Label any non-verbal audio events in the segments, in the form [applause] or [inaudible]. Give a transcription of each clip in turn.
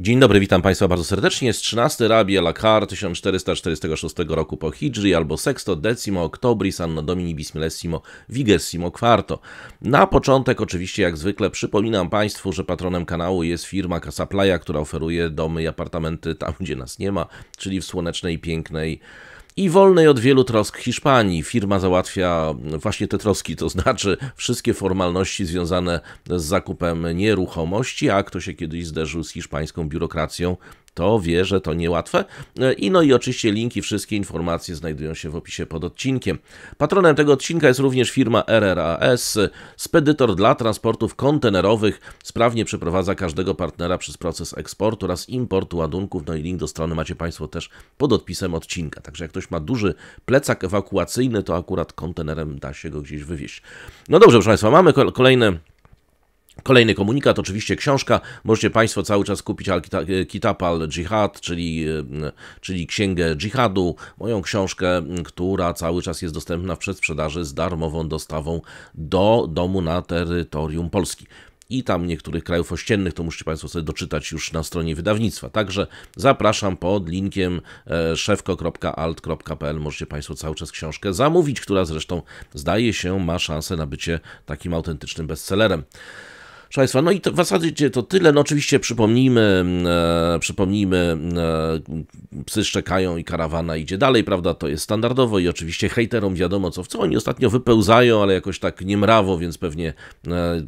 Dzień dobry, witam Państwa bardzo serdecznie. Jest 13 Rabi al-Akhar 1446 roku po Hidżri albo sexto decimo oktobris anno domini Bismillessimo vigesimo quarto. Na początek oczywiście jak zwykle przypominam Państwu, że patronem kanału jest firma Casaplaya, która oferuje domy i apartamenty tam, gdzie nas nie ma, czyli w słonecznej, pięknej i wolnej od wielu trosk Hiszpanii. Firma załatwia właśnie te troski, to znaczy wszystkie formalności związane z zakupem nieruchomości, a kto się kiedyś zderzył z hiszpańską biurokracją, to wie, że to niełatwe. E, I no i oczywiście linki, wszystkie informacje znajdują się w opisie pod odcinkiem. Patronem tego odcinka jest również firma RRAS, spedytor dla transportów kontenerowych. Sprawnie przeprowadza każdego partnera przez proces eksportu oraz importu ładunków. No i link do strony macie Państwo też pod odpisem odcinka. Także jak ktoś ma duży plecak ewakuacyjny, to akurat kontenerem da się go gdzieś wywieźć. No dobrze, proszę Państwa, mamy kolejne Kolejny komunikat, oczywiście książka. Możecie Państwo cały czas kupić e, Kitab al-Dżihad, czyli, e, czyli księgę dżihadu, moją książkę, która cały czas jest dostępna w przedsprzedaży z darmową dostawą do domu na terytorium Polski i tam niektórych krajów ościennych, to musicie Państwo sobie doczytać już na stronie wydawnictwa. Także zapraszam pod linkiem e, szefko.alt.pl. Możecie Państwo cały czas książkę zamówić, która zresztą zdaje się ma szansę na bycie takim autentycznym bestsellerem. Proszę Państwa, no i to w zasadzie to tyle. No oczywiście przypomnijmy, mm, e, przypomnijmy, mm, e, psy szczekają i karawana idzie dalej, prawda? To jest standardowo i oczywiście hejterom wiadomo co w co. Oni ostatnio wypełzają, ale jakoś tak niemrawo, więc pewnie e,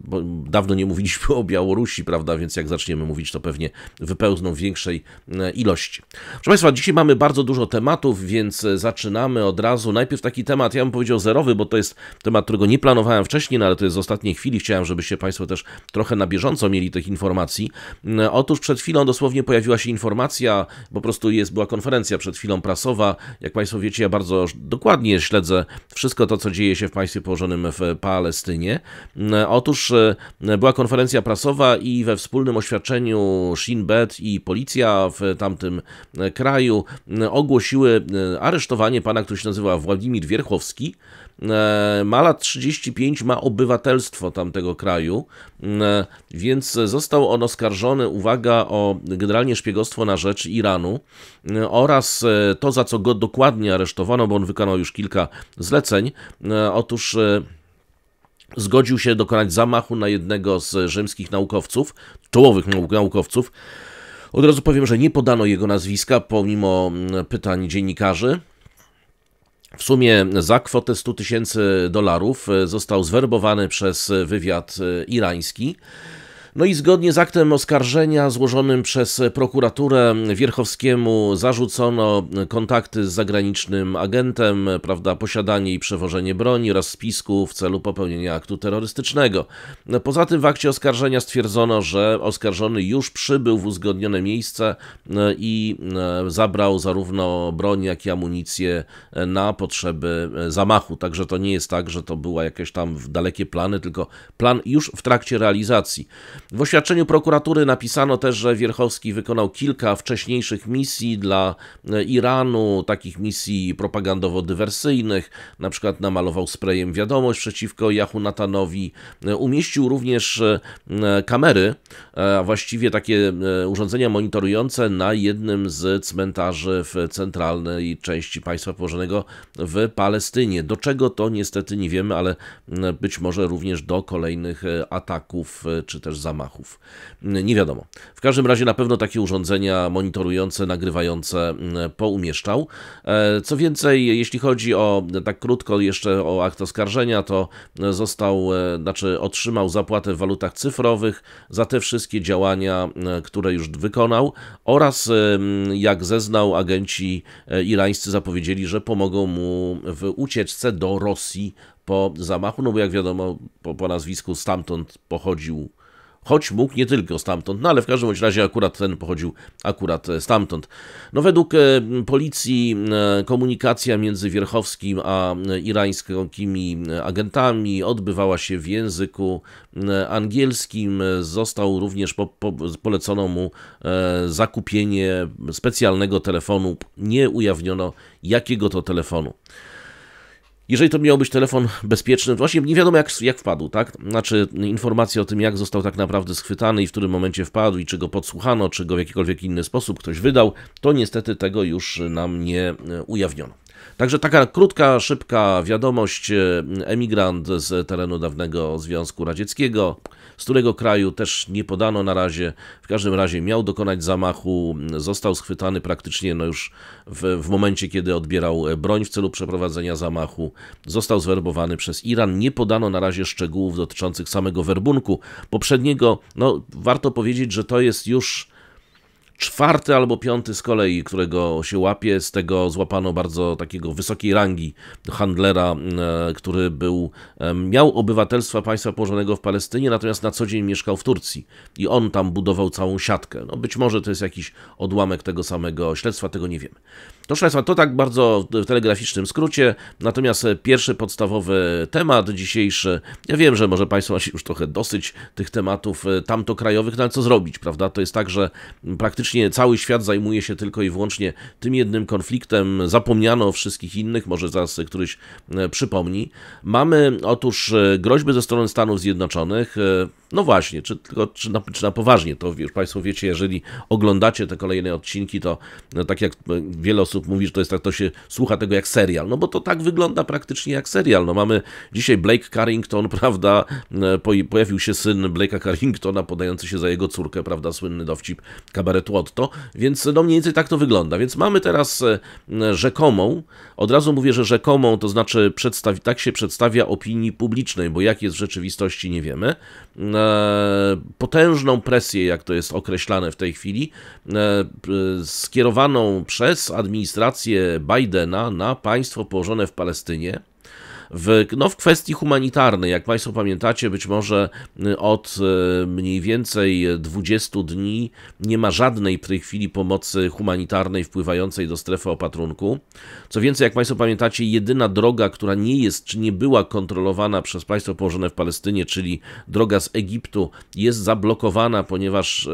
dawno nie mówiliśmy [laughs] o Białorusi, prawda? Więc jak zaczniemy mówić, to pewnie wypełzną w większej mm, e, ilości. Proszę Państwa, dzisiaj mamy bardzo dużo tematów, więc e, zaczynamy od razu. Najpierw taki temat, ja bym powiedział zerowy, bo to jest temat, którego nie planowałem wcześniej, no ale to jest z ostatniej chwili. Chciałem, żebyście Państwo też trochę na bieżąco mieli tych informacji. Mm, otóż przed chwilą dosłownie pojawiła się informacja, po prostu jest, była konferencja przed chwilą prasowa. Jak Państwo wiecie, ja bardzo dokładnie śledzę wszystko to, co dzieje się w państwie położonym w Palestynie. Mm, otóż e, była konferencja prasowa i we wspólnym oświadczeniu Shin Bet i policja w tamtym e, kraju mm, ogłosiły e, aresztowanie pana, który się nazywa Władimir Wierchowski, ma lat 35, ma obywatelstwo tamtego kraju, e, więc został on oskarżony, uwaga, o generalnie szpiegostwo na rzecz Iranu e, oraz e, to, za co go dokładnie aresztowano, bo on wykonał już kilka zleceń. Otóż zgodził się dokonać zamachu na jednego z rzymskich naukowców, czołowych naukowców. Od razu powiem, że nie podano jego nazwiska pomimo mm, pytań dziennikarzy. W sumie za kwotę 100 tysięcy dolarów e, został zwerbowany przez wywiad e, irański. No i zgodnie z aktem oskarżenia złożonym przez prokuraturę Wierchowskiemu zarzucono kontakty z zagranicznym agentem, prawda, posiadanie i przewożenie broni oraz spisku w celu popełnienia aktu terrorystycznego. No, poza tym w akcie oskarżenia stwierdzono, że oskarżony już przybył w uzgodnione miejsce no, i no, zabrał zarówno broń, jak i amunicję na potrzeby e, zamachu. Także to nie jest tak, że to była jakieś tam dalekie plany, tylko plan już w trakcie realizacji. W oświadczeniu prokuratury napisano też, że Wierchowski wykonał kilka wcześniejszych misji dla e, Iranu, takich misji propagandowo-dywersyjnych, na przykład namalował sprayem wiadomość przeciwko Jahu Natanowi, e, umieścił również e, kamery, a właściwie takie urządzenia monitorujące na jednym z cmentarzy w centralnej części państwa położonego w Palestynie. Do czego to niestety nie wiemy, ale być może również do kolejnych ataków czy też zamachów zamachów. Nie wiadomo. W każdym razie na pewno takie urządzenia monitorujące, nagrywające mm, poumieszczał. E, co więcej, jeśli chodzi o, tak krótko jeszcze o akt oskarżenia, to został, e, znaczy otrzymał zapłatę w walutach cyfrowych za te wszystkie działania, e, które już wykonał oraz, jak zeznał, agenci irańscy zapowiedzieli, że pomogą mu w ucieczce do Rosji po zamachu, no bo jak wiadomo, po, po nazwisku stamtąd pochodził choć mógł nie tylko stamtąd, no ale w każdym razie akurat ten pochodził akurat e, stamtąd. No według e, policji e, komunikacja między Wierchowskim a irańskimi agentami odbywała się w języku angielskim. Został również po, po, polecono mu zakupienie specjalnego telefonu. Nie ujawniono jakiego to telefonu. Jeżeli to miał być telefon bezpieczny, właśnie nie wiadomo jak, jak wpadł, tak? Znaczy informacje o tym, jak został tak naprawdę schwytany i w którym momencie wpadł i czy go podsłuchano, czy go w jakikolwiek inny sposób ktoś wydał, to niestety tego już nam nie e, ujawniono. Także taka krótka, szybka wiadomość. E, emigrant z terenu dawnego Związku Radzieckiego, z którego kraju też nie podano na razie. W każdym razie miał dokonać zamachu, został schwytany praktycznie no już w, w momencie, kiedy odbierał broń w celu przeprowadzenia zamachu. Został zwerbowany przez Iran. Nie podano na razie szczegółów dotyczących samego werbunku poprzedniego. No, warto powiedzieć, że to jest już czwarty albo piąty z kolei, którego się łapie, z tego złapano bardzo takiego wysokiej rangi handlera, e, który był, e, miał obywatelstwa państwa położonego w Palestynie, natomiast na co dzień mieszkał w Turcji i on tam budował całą siatkę. No być może to jest jakiś odłamek tego samego śledztwa, tego nie wiemy. To Państwa, to tak bardzo w telegraficznym skrócie, natomiast pierwszy podstawowy temat dzisiejszy, ja wiem, że może Państwo macie już trochę dosyć tych tematów e, tamto krajowych, no ale co zrobić, prawda? To jest tak, że praktycznie praktycznie cały świat zajmuje się tylko i wyłącznie tym jednym konfliktem, zapomniano o wszystkich innych, może zaraz któryś e, przypomni. Mamy otóż e, groźby ze strony Stanów Zjednoczonych, e, no właśnie, czy, tylko, czy, na, czy na poważnie, to już Państwo wiecie, jeżeli oglądacie te kolejne odcinki, to no, tak jak wiele osób mówi, że to jest tak, to się słucha tego jak serial, no bo to tak wygląda praktycznie jak serial. No mamy dzisiaj Blake Carrington, [laughs] prawda, pojawił się syn Blake'a Carringtona podający się za jego córkę, prawda, słynny dowcip kabaretu więc no mniej więcej tak to wygląda. Więc mamy teraz e, rzekomą, od razu mówię, że rzekomą, to znaczy przedstawi, tak się przedstawia opinii publicznej, bo jak jest w rzeczywistości nie wiemy, e, potężną presję, jak to jest określane w tej chwili, e, skierowaną przez administrację Bidena na państwo położone w Palestynie, w, no, w kwestii humanitarnej. Jak Państwo pamiętacie, być może y, od y, mniej więcej 20 dni nie ma żadnej w tej chwili pomocy humanitarnej wpływającej do strefy opatrunku. Co więcej, jak Państwo pamiętacie, jedyna droga, która nie jest czy nie była kontrolowana przez państwo położone w Palestynie, czyli droga z Egiptu, jest zablokowana, ponieważ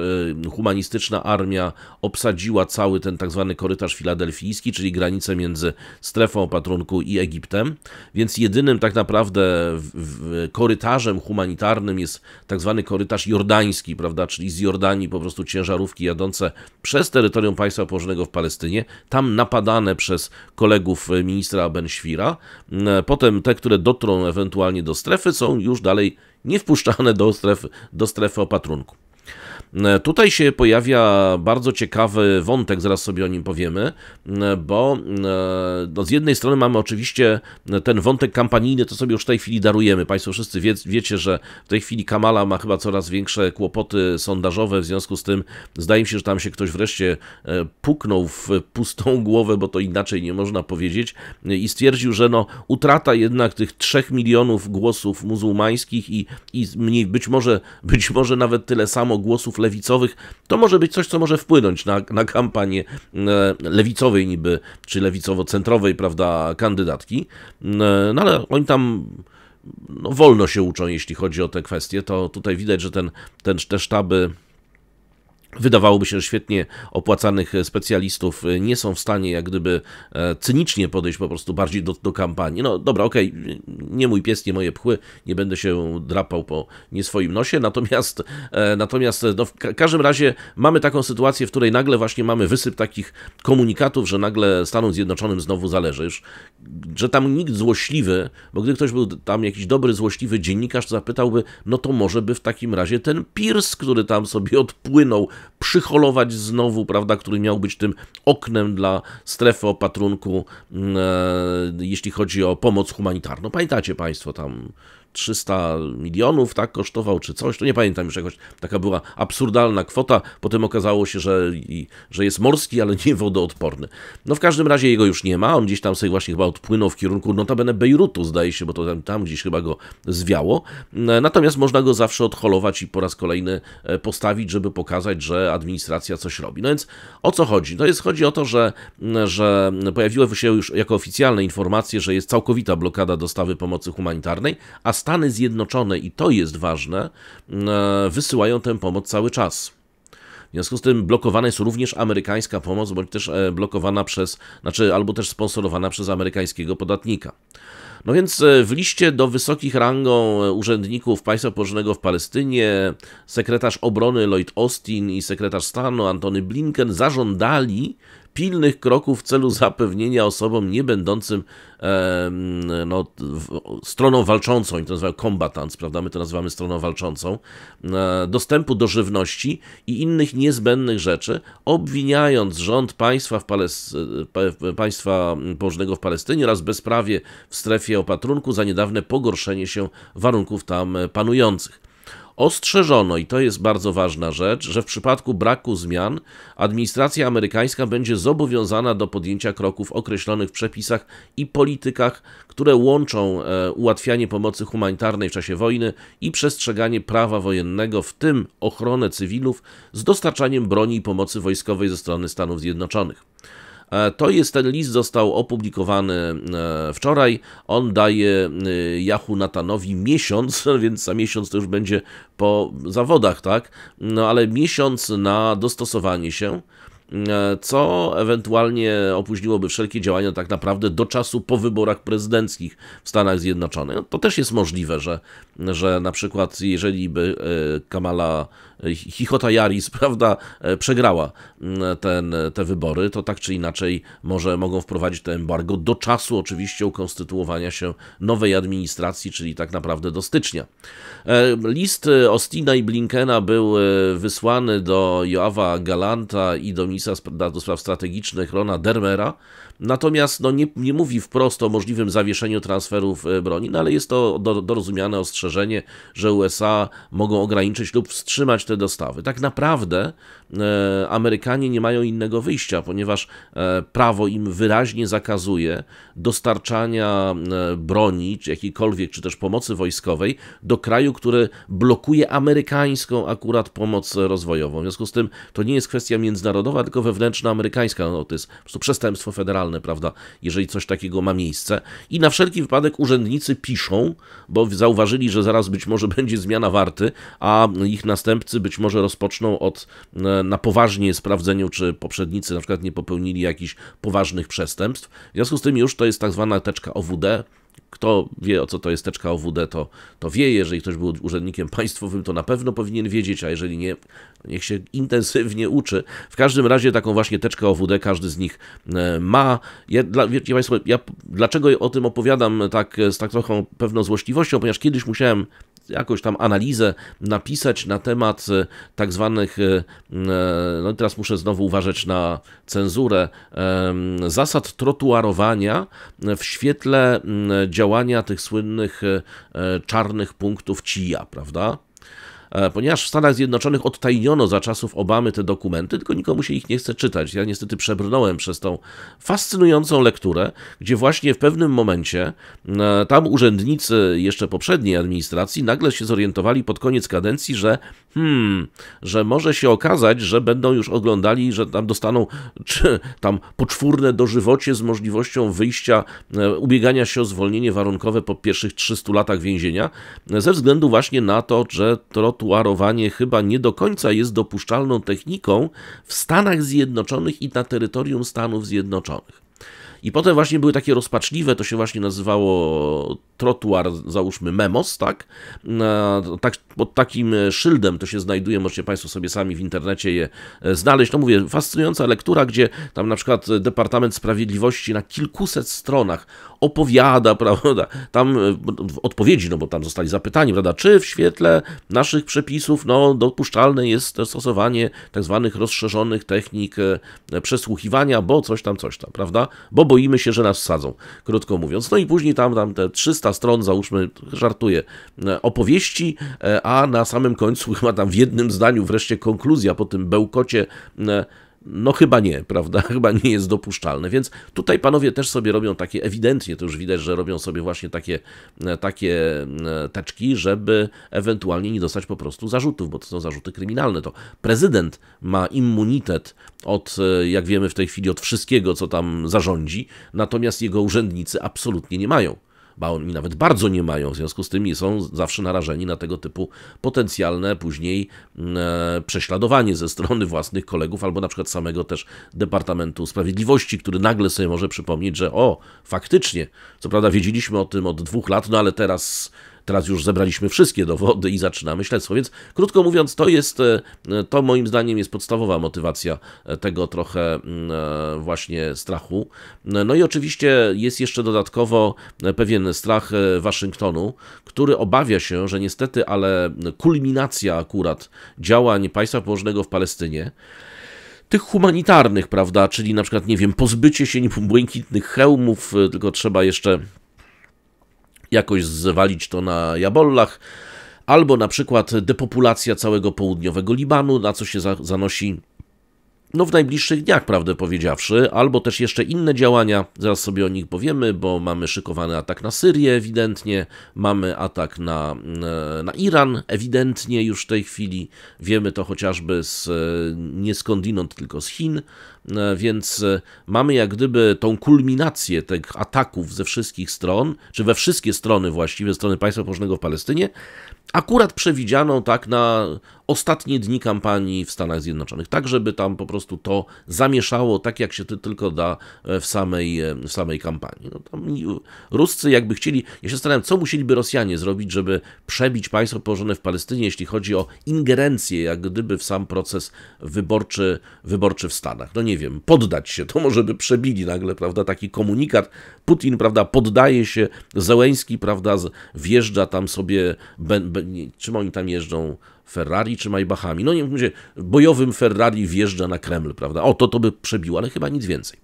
y, humanistyczna armia obsadziła cały ten tak zwany korytarz filadelfijski, czyli granicę między strefą opatrunku i Egiptem. Więc jedynym tak naprawdę w, w korytarzem humanitarnym jest tak zwany korytarz jordański, prawda, czyli z Jordanii po prostu ciężarówki jadące przez terytorium państwa położonego w Palestynie, tam napadane przez kolegów e, ministra Ben-Świra. Mm, e, potem te, które dotrą ewentualnie do strefy, są już dalej niewpuszczane do strefy, do strefy opatrunku. E, tutaj się pojawia bardzo ciekawy wątek, zaraz sobie o nim powiemy, e, bo e, no, z jednej strony mamy oczywiście ten wątek kampanijny, to sobie już w tej chwili darujemy. Państwo wszyscy wie, wiecie, że w tej chwili Kamala ma chyba coraz większe kłopoty sondażowe, w związku z tym zdaje mi się, że tam się ktoś wreszcie puknął w pustą głowę, bo to inaczej nie można powiedzieć, i stwierdził, że no, utrata jednak tych 3 milionów głosów muzułmańskich i, i mniej, być, może, być może nawet tyle samo głosów lewicowych, to może być coś, co może wpłynąć na, na kampanię e, lewicowej niby, czy lewicowo-centrowej, prawda, kandydatki. E, no ale oni tam no, wolno się uczą, jeśli chodzi o te kwestie. To tutaj widać, że ten, ten, te sztaby wydawałoby się, że świetnie opłacanych specjalistów e, nie są w stanie jak gdyby e, cynicznie podejść po prostu bardziej do, do kampanii. No dobra, okej, okay, nie mój pies, nie moje pchły, nie będę się drapał po nieswoim nosie, natomiast, e, natomiast no, w każdym razie mamy taką sytuację, w której nagle właśnie mamy wysyp takich komunikatów, że nagle Stanom Zjednoczonym znowu już, że tam nikt złośliwy, bo gdy ktoś był tam jakiś dobry, złośliwy dziennikarz, zapytałby, no to może by w takim razie ten Pierce, który tam sobie odpłynął przyholować znowu, prawda, który miał być tym oknem dla strefy opatrunku, mm, e, jeśli chodzi o pomoc humanitarną. Pamiętacie Państwo tam 300 milionów, tak, kosztował, czy coś, to nie pamiętam już jakoś, taka była absurdalna kwota, potem okazało się, że, i, że jest morski, ale nie wodoodporny. No w każdym razie jego już nie ma, on gdzieś tam sobie właśnie chyba odpłynął w kierunku, notabene Bejrutu zdaje się, bo to tam, tam gdzieś chyba go zwiało, e, natomiast można go zawsze odholować i po raz kolejny e, postawić, żeby pokazać, że administracja coś robi. No więc o co chodzi? No jest, chodzi o to, że, że pojawiły się już jako oficjalne informacje, że jest całkowita blokada dostawy pomocy humanitarnej, a z Stany Zjednoczone, i to jest ważne, e, wysyłają tę pomoc cały czas. W związku z tym blokowana jest również amerykańska pomoc, bądź też e, blokowana przez, znaczy albo też sponsorowana przez amerykańskiego podatnika. No więc e, w liście do wysokich rangą urzędników państwa położonego w Palestynie sekretarz obrony Lloyd Austin i sekretarz stanu Antony Blinken zażądali pilnych kroków w celu zapewnienia osobom niebędącym e, no, w, stroną walczącą, oni to nazywają combatants, prawda, my to nazywamy stroną walczącą, e, dostępu do żywności i innych niezbędnych rzeczy, obwiniając rząd państwa, w Pales, e, państwa położnego w Palestynie oraz bezprawie w strefie opatrunku za niedawne pogorszenie się warunków tam panujących. Ostrzeżono, i to jest bardzo ważna rzecz, że w przypadku braku zmian administracja amerykańska będzie zobowiązana do podjęcia kroków określonych w przepisach i politykach, które łączą e, ułatwianie pomocy humanitarnej w czasie wojny i przestrzeganie prawa wojennego, w tym ochronę cywilów, z dostarczaniem broni i pomocy wojskowej ze strony Stanów Zjednoczonych. E, to jest ten list, został opublikowany e, wczoraj. On daje e, Yahoo Natanowi miesiąc, [laughs] więc za miesiąc to już będzie po zawodach, tak? No ale miesiąc na dostosowanie się co ewentualnie opóźniłoby wszelkie działania tak naprawdę do czasu po wyborach prezydenckich w Stanach Zjednoczonych. No, to też jest możliwe, że, że na przykład jeżeli by Kamala Chichota Jaris, [laughs] prawda, e, przegrała mm, ten, te wybory, to tak czy inaczej może mogą wprowadzić to embargo do czasu oczywiście ukonstytuowania się nowej administracji, czyli tak naprawdę do stycznia. E, list Ostina e, i Blinkena był wysłany do Joawa Galanta i do ministra do spraw strategicznych Rona Dermera, natomiast no, nie, nie mówi wprost o możliwym zawieszeniu transferów broni, no, ale jest to do, dorozumiane ostrzeżenie, że USA mogą ograniczyć lub wstrzymać te dostawy. Tak naprawdę e, Amerykanie nie mają innego wyjścia, ponieważ e, prawo im wyraźnie zakazuje dostarczania e, broni, czy jakiejkolwiek, czy też pomocy wojskowej do kraju, który blokuje amerykańską akurat pomoc rozwojową. W związku z tym to nie jest kwestia międzynarodowa, tylko wewnętrzna amerykańska. No, to jest po prostu przestępstwo federalne, prawda, jeżeli coś takiego ma miejsce. I na wszelki wypadek urzędnicy piszą, bo zauważyli, że zaraz być może [laughs] będzie zmiana warty, a ich następcy być może rozpoczną od e, na poważnie sprawdzeniu, czy poprzednicy na przykład nie popełnili jakichś poważnych przestępstw. W związku z tym już to jest tak zwana teczka OWD, kto wie, o co to jest teczka OWD, to, to wie. Jeżeli ktoś był urzędnikiem państwowym, to na pewno powinien wiedzieć, a jeżeli nie, niech się intensywnie uczy. W każdym razie taką właśnie teczkę OWD każdy z nich e, ma. Ja, dla, wiecie Państwo, ja dlaczego o tym opowiadam tak z tak trochę pewną złośliwością? Ponieważ kiedyś musiałem jakąś tam analizę napisać na temat e, tak zwanych, e, e, no i teraz muszę znowu uważać na cenzurę, zasad trotuarowania w świetle działania tych słynnych czarnych punktów CIA, prawda? E, ponieważ w Stanach Zjednoczonych odtajniono za czasów Obamy te dokumenty, tylko nikomu się ich nie chce czytać. Ja niestety przebrnąłem przez tą fascynującą lekturę, gdzie właśnie w pewnym momencie e, tam urzędnicy jeszcze poprzedniej administracji nagle się zorientowali pod koniec kadencji, że hmm, że może się okazać, że będą już oglądali, że tam dostaną [laughs] czy tam poczwórne dożywocie z możliwością wyjścia, e, ubiegania się o zwolnienie warunkowe po pierwszych 300 latach więzienia, ze względu właśnie na to, że trotuarowanie chyba nie do końca jest dopuszczalną techniką w Stanach Zjednoczonych i na terytorium Stanów Zjednoczonych. I potem właśnie były takie rozpaczliwe, to się właśnie nazywało trotuar, załóżmy memos, tak? tak? Pod takim e, szyldem to się znajduje, możecie Państwo sobie sami w internecie je e, znaleźć. No mówię, fascynująca lektura, gdzie tam na przykład e, Departament Sprawiedliwości na kilkuset stronach opowiada, [laughs] prawda, tam e, w odpowiedzi, no bo tam zostali zapytani, prawda, czy w świetle naszych przepisów, no, dopuszczalne jest stosowanie tak zwanych rozszerzonych technik e, przesłuchiwania, bo coś tam, coś tam, prawda, bo boimy się, że nas sadzą, krótko mówiąc. No i później tam, tam te 300 stron, załóżmy, żartuję, e, opowieści, a na samym końcu [laughs] chyba tam w jednym zdaniu wreszcie konkluzja po tym bełkocie no chyba nie, prawda? [laughs] Chyba nie jest dopuszczalne. Więc tutaj panowie też sobie robią takie, ewidentnie to już widać, że robią sobie właśnie takie, e, takie e, teczki, żeby ewentualnie nie dostać po prostu zarzutów, bo to są zarzuty kryminalne. To prezydent ma immunitet od, e, jak wiemy w tej chwili, od wszystkiego, co tam zarządzi, natomiast jego urzędnicy absolutnie nie mają ba oni nawet bardzo nie mają, w związku z tym są zawsze narażeni na tego typu potencjalne później mm, e, prześladowanie ze strony własnych kolegów albo na przykład samego też Departamentu Sprawiedliwości, który nagle sobie może przypomnieć, że o, faktycznie, co prawda wiedzieliśmy o tym od dwóch lat, no ale teraz Teraz już zebraliśmy wszystkie dowody i zaczynamy śledztwo. Więc krótko mówiąc, to jest, e, to moim zdaniem jest podstawowa motywacja e, tego trochę mm, e, właśnie strachu. No i oczywiście jest jeszcze dodatkowo pewien strach Waszyngtonu, który obawia się, że niestety, ale kulminacja akurat działań państwa położonego w Palestynie tych humanitarnych, prawda, czyli na przykład, nie wiem, pozbycie się błękitnych hełmów, tylko trzeba jeszcze jakoś zwalić to na jabollach, albo na przykład depopulacja całego południowego Libanu, na co się za zanosi no w najbliższych dniach, prawdę powiedziawszy, albo też jeszcze inne działania, zaraz sobie o nich powiemy, bo mamy szykowany atak na Syrię ewidentnie, mamy atak na, na Iran ewidentnie już w tej chwili, wiemy to chociażby z nie skądinąd, tylko z Chin, E, więc e, mamy jak gdyby tą kulminację tych ataków ze wszystkich stron, czy we wszystkie strony właściwie, strony państwa położnego w Palestynie, akurat przewidzianą tak na ostatnie dni kampanii w Stanach Zjednoczonych, tak żeby tam po prostu to zamieszało tak jak się tylko da e, w samej, w samej kampanii. No tam Ruscy jakby chcieli, ja się zastanawiam, co musieliby Rosjanie zrobić, żeby przebić państwo położone w Palestynie, jeśli chodzi o ingerencję jak gdyby w sam proces wyborczy, wyborczy w Stanach. No nie nie wiem, poddać się, to może by przebili nagle, prawda, taki komunikat. Putin, prawda, poddaje się, Zełeński, prawda, wjeżdża tam sobie, Czy be, czym oni tam jeżdżą, Ferrari czy Maybachami, no nie wiem, bojowym Ferrari wjeżdża na Kreml, prawda, o to to by przebiło, ale chyba nic więcej.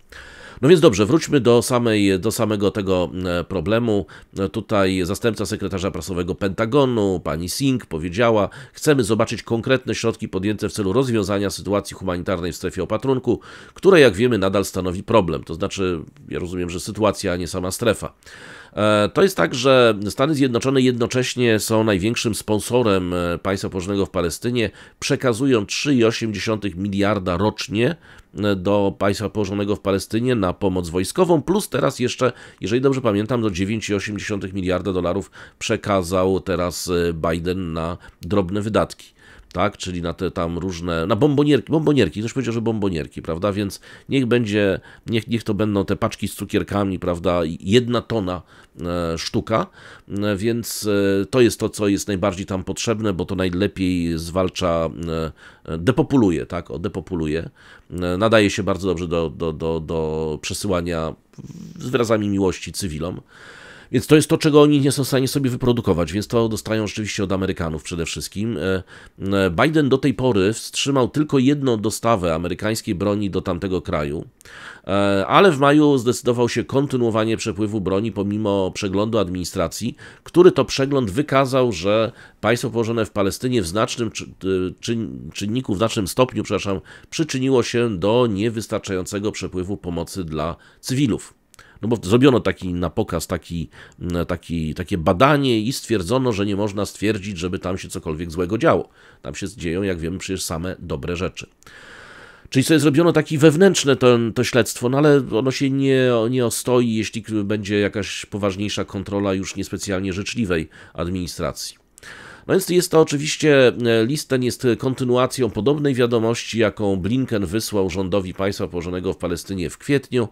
No więc dobrze, wróćmy do, samej, do samego tego mm, e, problemu. E, tutaj zastępca sekretarza prasowego Pentagonu, pani Singh, powiedziała: Chcemy zobaczyć konkretne środki podjęte w celu rozwiązania sytuacji humanitarnej w strefie opatrunku, które, jak wiemy, nadal stanowi problem. To znaczy, ja rozumiem, że sytuacja, a nie sama strefa. E, to jest tak, że Stany Zjednoczone jednocześnie są największym sponsorem e, państwa położonego w Palestynie, przekazują 3,8 miliarda rocznie e, do państwa położonego w Palestynie na pomoc wojskową, plus teraz jeszcze, jeżeli dobrze pamiętam, do 9,8 miliarda dolarów przekazał teraz Biden na drobne wydatki tak? Czyli na te tam różne, na bombonierki, bombonierki, ktoś powiedział, że bombonierki, prawda? Więc niech będzie, niech, niech to będą te paczki z cukierkami, prawda? Jedna tona e, sztuka, e, więc e, to jest to, co jest najbardziej tam potrzebne, bo to najlepiej zwalcza, depopuluje, tak? O, depopuluje. Nadaje się bardzo dobrze do, do, do, do przesyłania z wyrazami miłości cywilom. Więc to jest to, czego oni nie są w stanie sobie wyprodukować, więc to dostają rzeczywiście od Amerykanów przede wszystkim. E, e, Biden do tej pory wstrzymał tylko jedną dostawę amerykańskiej broni do tamtego kraju, e, ale w maju zdecydował się kontynuowanie przepływu broni pomimo przeglądu administracji, który to przegląd wykazał, że państwo położone w Palestynie w znacznym czynniku, w znacznym stopniu, przepraszam, przyczyniło się do niewystarczającego przepływu pomocy dla cywilów. No bo zrobiono taki na pokaz taki, taki, takie badanie i stwierdzono, że nie można stwierdzić, żeby tam się cokolwiek złego działo. Tam się dzieją, jak wiemy, przecież same dobre rzeczy. Czyli sobie zrobiono takie wewnętrzne to, to śledztwo, no ale ono się nie, nie ostoi, jeśli będzie jakaś poważniejsza kontrola już niespecjalnie życzliwej administracji. No więc jest to oczywiście, e, list ten jest kontynuacją podobnej wiadomości, jaką Blinken wysłał rządowi państwa położonego w Palestynie w kwietniu,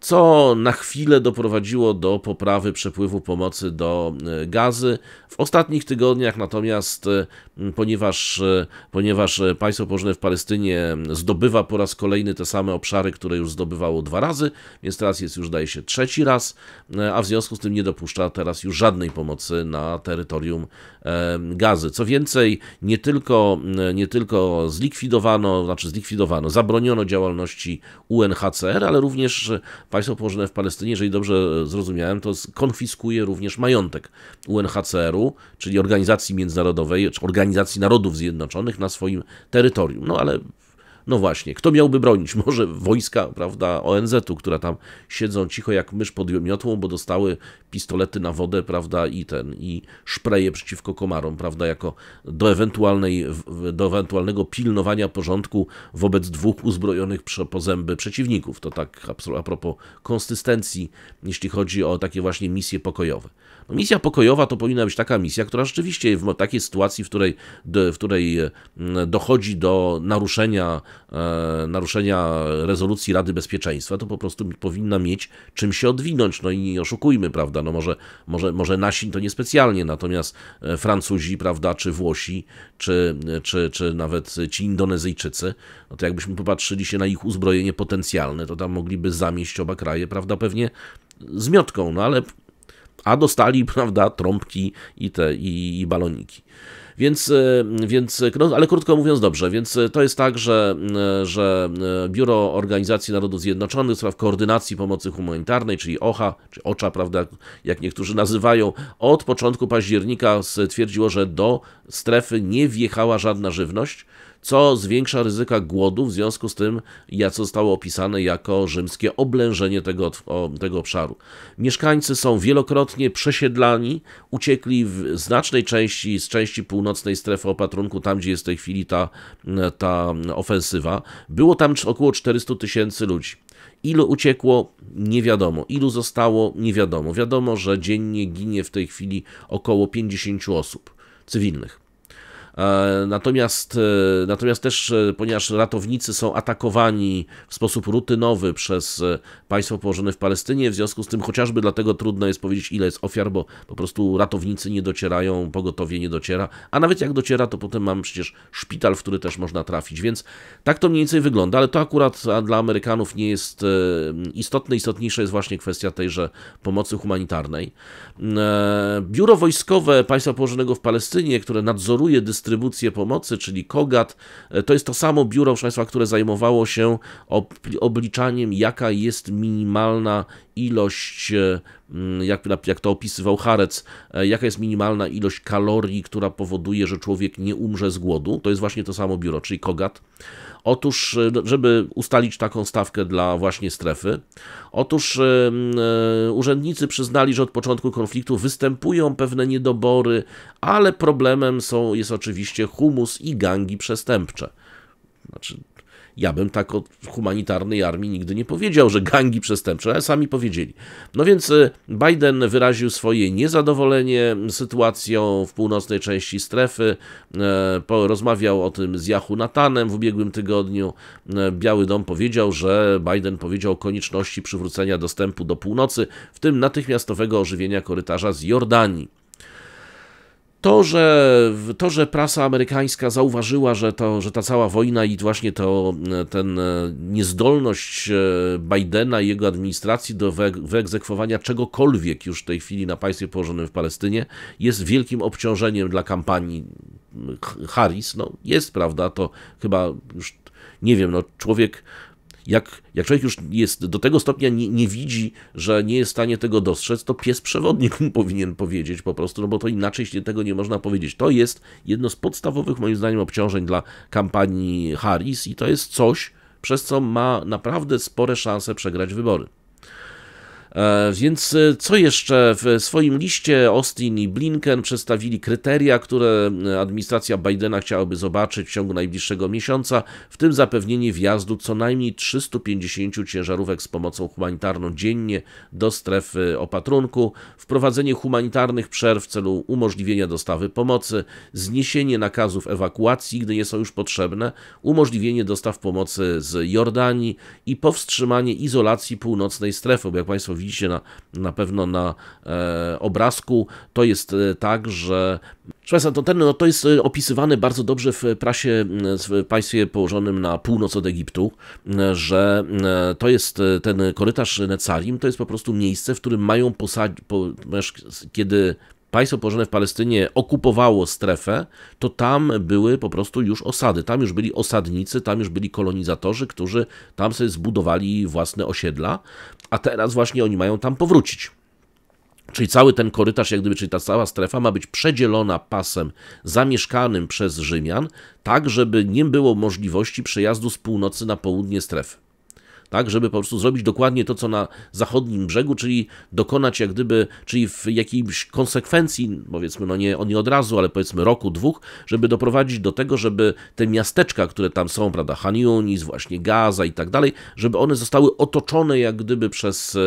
co na chwilę doprowadziło do poprawy przepływu pomocy do e, gazy. W ostatnich tygodniach natomiast, e, ponieważ, e, ponieważ państwo położone w Palestynie zdobywa po raz kolejny te same obszary, które już zdobywało dwa razy, więc teraz jest już, daje się, trzeci raz, a w związku z tym nie dopuszcza teraz już żadnej pomocy na terytorium gazy. Co więcej, nie tylko, nie tylko zlikwidowano, znaczy zlikwidowano, zabroniono działalności UNHCR, ale również Państwo położone w Palestynie, jeżeli dobrze e, zrozumiałem, to konfiskuje również majątek UNHCR-u, czyli organizacji międzynarodowej, czy organizacji Narodów Zjednoczonych na swoim terytorium. No ale no właśnie, kto miałby bronić? [laughs] Może wojska, prawda, ONZ-u, która tam siedzą cicho jak mysz pod miotłą, bo dostały pistolety na wodę, prawda, i ten, i szpreje przeciwko komarom, prawda, jako do, ewentualnej, do ewentualnego pilnowania porządku wobec dwóch uzbrojonych po zęby przeciwników. To tak a propos konsystencji, jeśli chodzi o takie właśnie misje pokojowe. Misja pokojowa to powinna być taka misja, która rzeczywiście w takiej sytuacji, w której, w której e, dochodzi do naruszenia, e, naruszenia rezolucji Rady Bezpieczeństwa, to po prostu powinna mieć czym się odwinąć. No i nie oszukujmy, prawda? No może, może, może nasi to niespecjalnie, natomiast e, Francuzi, prawda, czy Włosi, czy, czy, czy nawet ci Indonezyjczycy, no to jakbyśmy popatrzyli się na ich uzbrojenie potencjalne, to tam mogliby zamieść oba kraje, prawda, pewnie zmiotką, no ale a dostali, [laughs] prawda, trąbki i te, i, i baloniki. Więc, e, więc e, ale krótko mówiąc, dobrze, więc e, to jest tak, że, że Biuro Organizacji Narodów Zjednoczonych w koordynacji pomocy humanitarnej, czyli OCHA, czy OCHA, prawda, jak niektórzy nazywają, od początku października stwierdziło, że do strefy nie wjechała żadna żywność co zwiększa ryzyka głodu, w związku z tym, jak zostało opisane jako rzymskie oblężenie tego, tego obszaru. Mieszkańcy są wielokrotnie przesiedlani, uciekli w znacznej części z części północnej strefy opatrunku, tam gdzie jest w tej chwili ta, ta ofensywa. Było tam około 400 tysięcy ludzi. Ilu uciekło, nie wiadomo. Ilu zostało, nie wiadomo. Wiadomo, że dziennie ginie w tej chwili około 50 osób cywilnych. E, natomiast, e, natomiast też, e, ponieważ ratownicy są atakowani w sposób rutynowy przez państwo położone w Palestynie, w związku z tym chociażby dlatego trudno jest powiedzieć, ile jest ofiar, bo po prostu ratownicy nie docierają, pogotowie nie dociera, a nawet jak dociera, to potem mam przecież szpital, w który też można trafić, więc tak to mniej więcej wygląda, ale to akurat dla Amerykanów nie jest istotne. Istotniejsza jest właśnie kwestia tejże pomocy humanitarnej. Biuro Wojskowe Państwa Położonego w Palestynie, które nadzoruje dystrybucję dystrybucję pomocy, czyli KOGAT. E, to jest to samo biuro, proszę Państwa, które zajmowało się obliczaniem, jaka jest minimalna ilość, e, mm, jak, jak to opisywał Harec, e, jaka jest minimalna ilość kalorii, która powoduje, że człowiek nie umrze z głodu. To jest właśnie to samo biuro, czyli KOGAT. Otóż, e, no, żeby ustalić taką stawkę dla właśnie strefy, otóż e, e, urzędnicy przyznali, że od początku konfliktu występują pewne niedobory, ale problemem są, jest oczywiście humus i gangi przestępcze. Znaczy, ja bym tak o humanitarnej armii nigdy nie powiedział, że gangi przestępcze, ale sami powiedzieli. No więc y, Biden wyraził swoje niezadowolenie sytuacją w północnej części strefy, e, rozmawiał o tym z Yahoo Natanem w ubiegłym tygodniu. E, Biały Dom powiedział, że Biden powiedział o konieczności przywrócenia dostępu do północy, w tym natychmiastowego ożywienia korytarza z Jordanii. To że, to, że prasa amerykańska zauważyła, że, to, że ta cała wojna i właśnie to, e, ten e, niezdolność e, Bidena i jego administracji do wyegzekwowania czegokolwiek już w tej chwili na państwie położonym w Palestynie jest wielkim obciążeniem dla kampanii Harris. No, jest, prawda, to chyba już nie wiem, no, człowiek jak, jak człowiek już jest do tego stopnia nie, nie, widzi, że nie jest w stanie tego dostrzec, to pies przewodnik mu [laughs] powinien powiedzieć po prostu, no bo to inaczej się tego nie można powiedzieć. To jest jedno z podstawowych moim zdaniem obciążeń dla kampanii Harris i to jest coś, przez co ma naprawdę spore szanse przegrać wybory. E, więc e, co jeszcze? W swoim liście Austin i Blinken przedstawili kryteria, które e, administracja Bidena chciałaby zobaczyć w ciągu najbliższego miesiąca, w tym zapewnienie wjazdu co najmniej 350 ciężarówek z pomocą humanitarną dziennie do strefy opatrunku, wprowadzenie humanitarnych przerw w celu umożliwienia dostawy pomocy, zniesienie nakazów ewakuacji, gdy nie są już potrzebne, umożliwienie dostaw pomocy z Jordanii i powstrzymanie izolacji północnej strefy, bo jak Państwo widzicie na, na pewno na e, obrazku, to jest e, tak, że Szwajcar to ten, no to jest e, opisywany bardzo dobrze w prasie, w państwie położonym na północ od Egiptu, że to jest e, ten korytarz Necarim, to jest po prostu miejsce, w którym mają posadzić, po, kiedy państwo położone w Palestynie okupowało strefę, to tam były po prostu już osady. Tam już byli osadnicy, tam już byli kolonizatorzy, którzy tam sobie zbudowali własne osiedla, a teraz właśnie oni mają tam powrócić. Czyli cały ten korytarz, jak gdyby, czyli ta cała strefa ma być przedzielona pasem zamieszkanym przez Rzymian, tak żeby nie było możliwości przejazdu z północy na południe strefy tak, żeby po prostu zrobić dokładnie to, co na zachodnim brzegu, czyli dokonać jak gdyby, czyli w jakiejś konsekwencji, powiedzmy, no nie, nie od razu, ale powiedzmy roku, dwóch, żeby doprowadzić do tego, żeby te miasteczka, które tam są, prawda, Han Yunis, właśnie Gaza i tak dalej, żeby one zostały otoczone jak gdyby przez,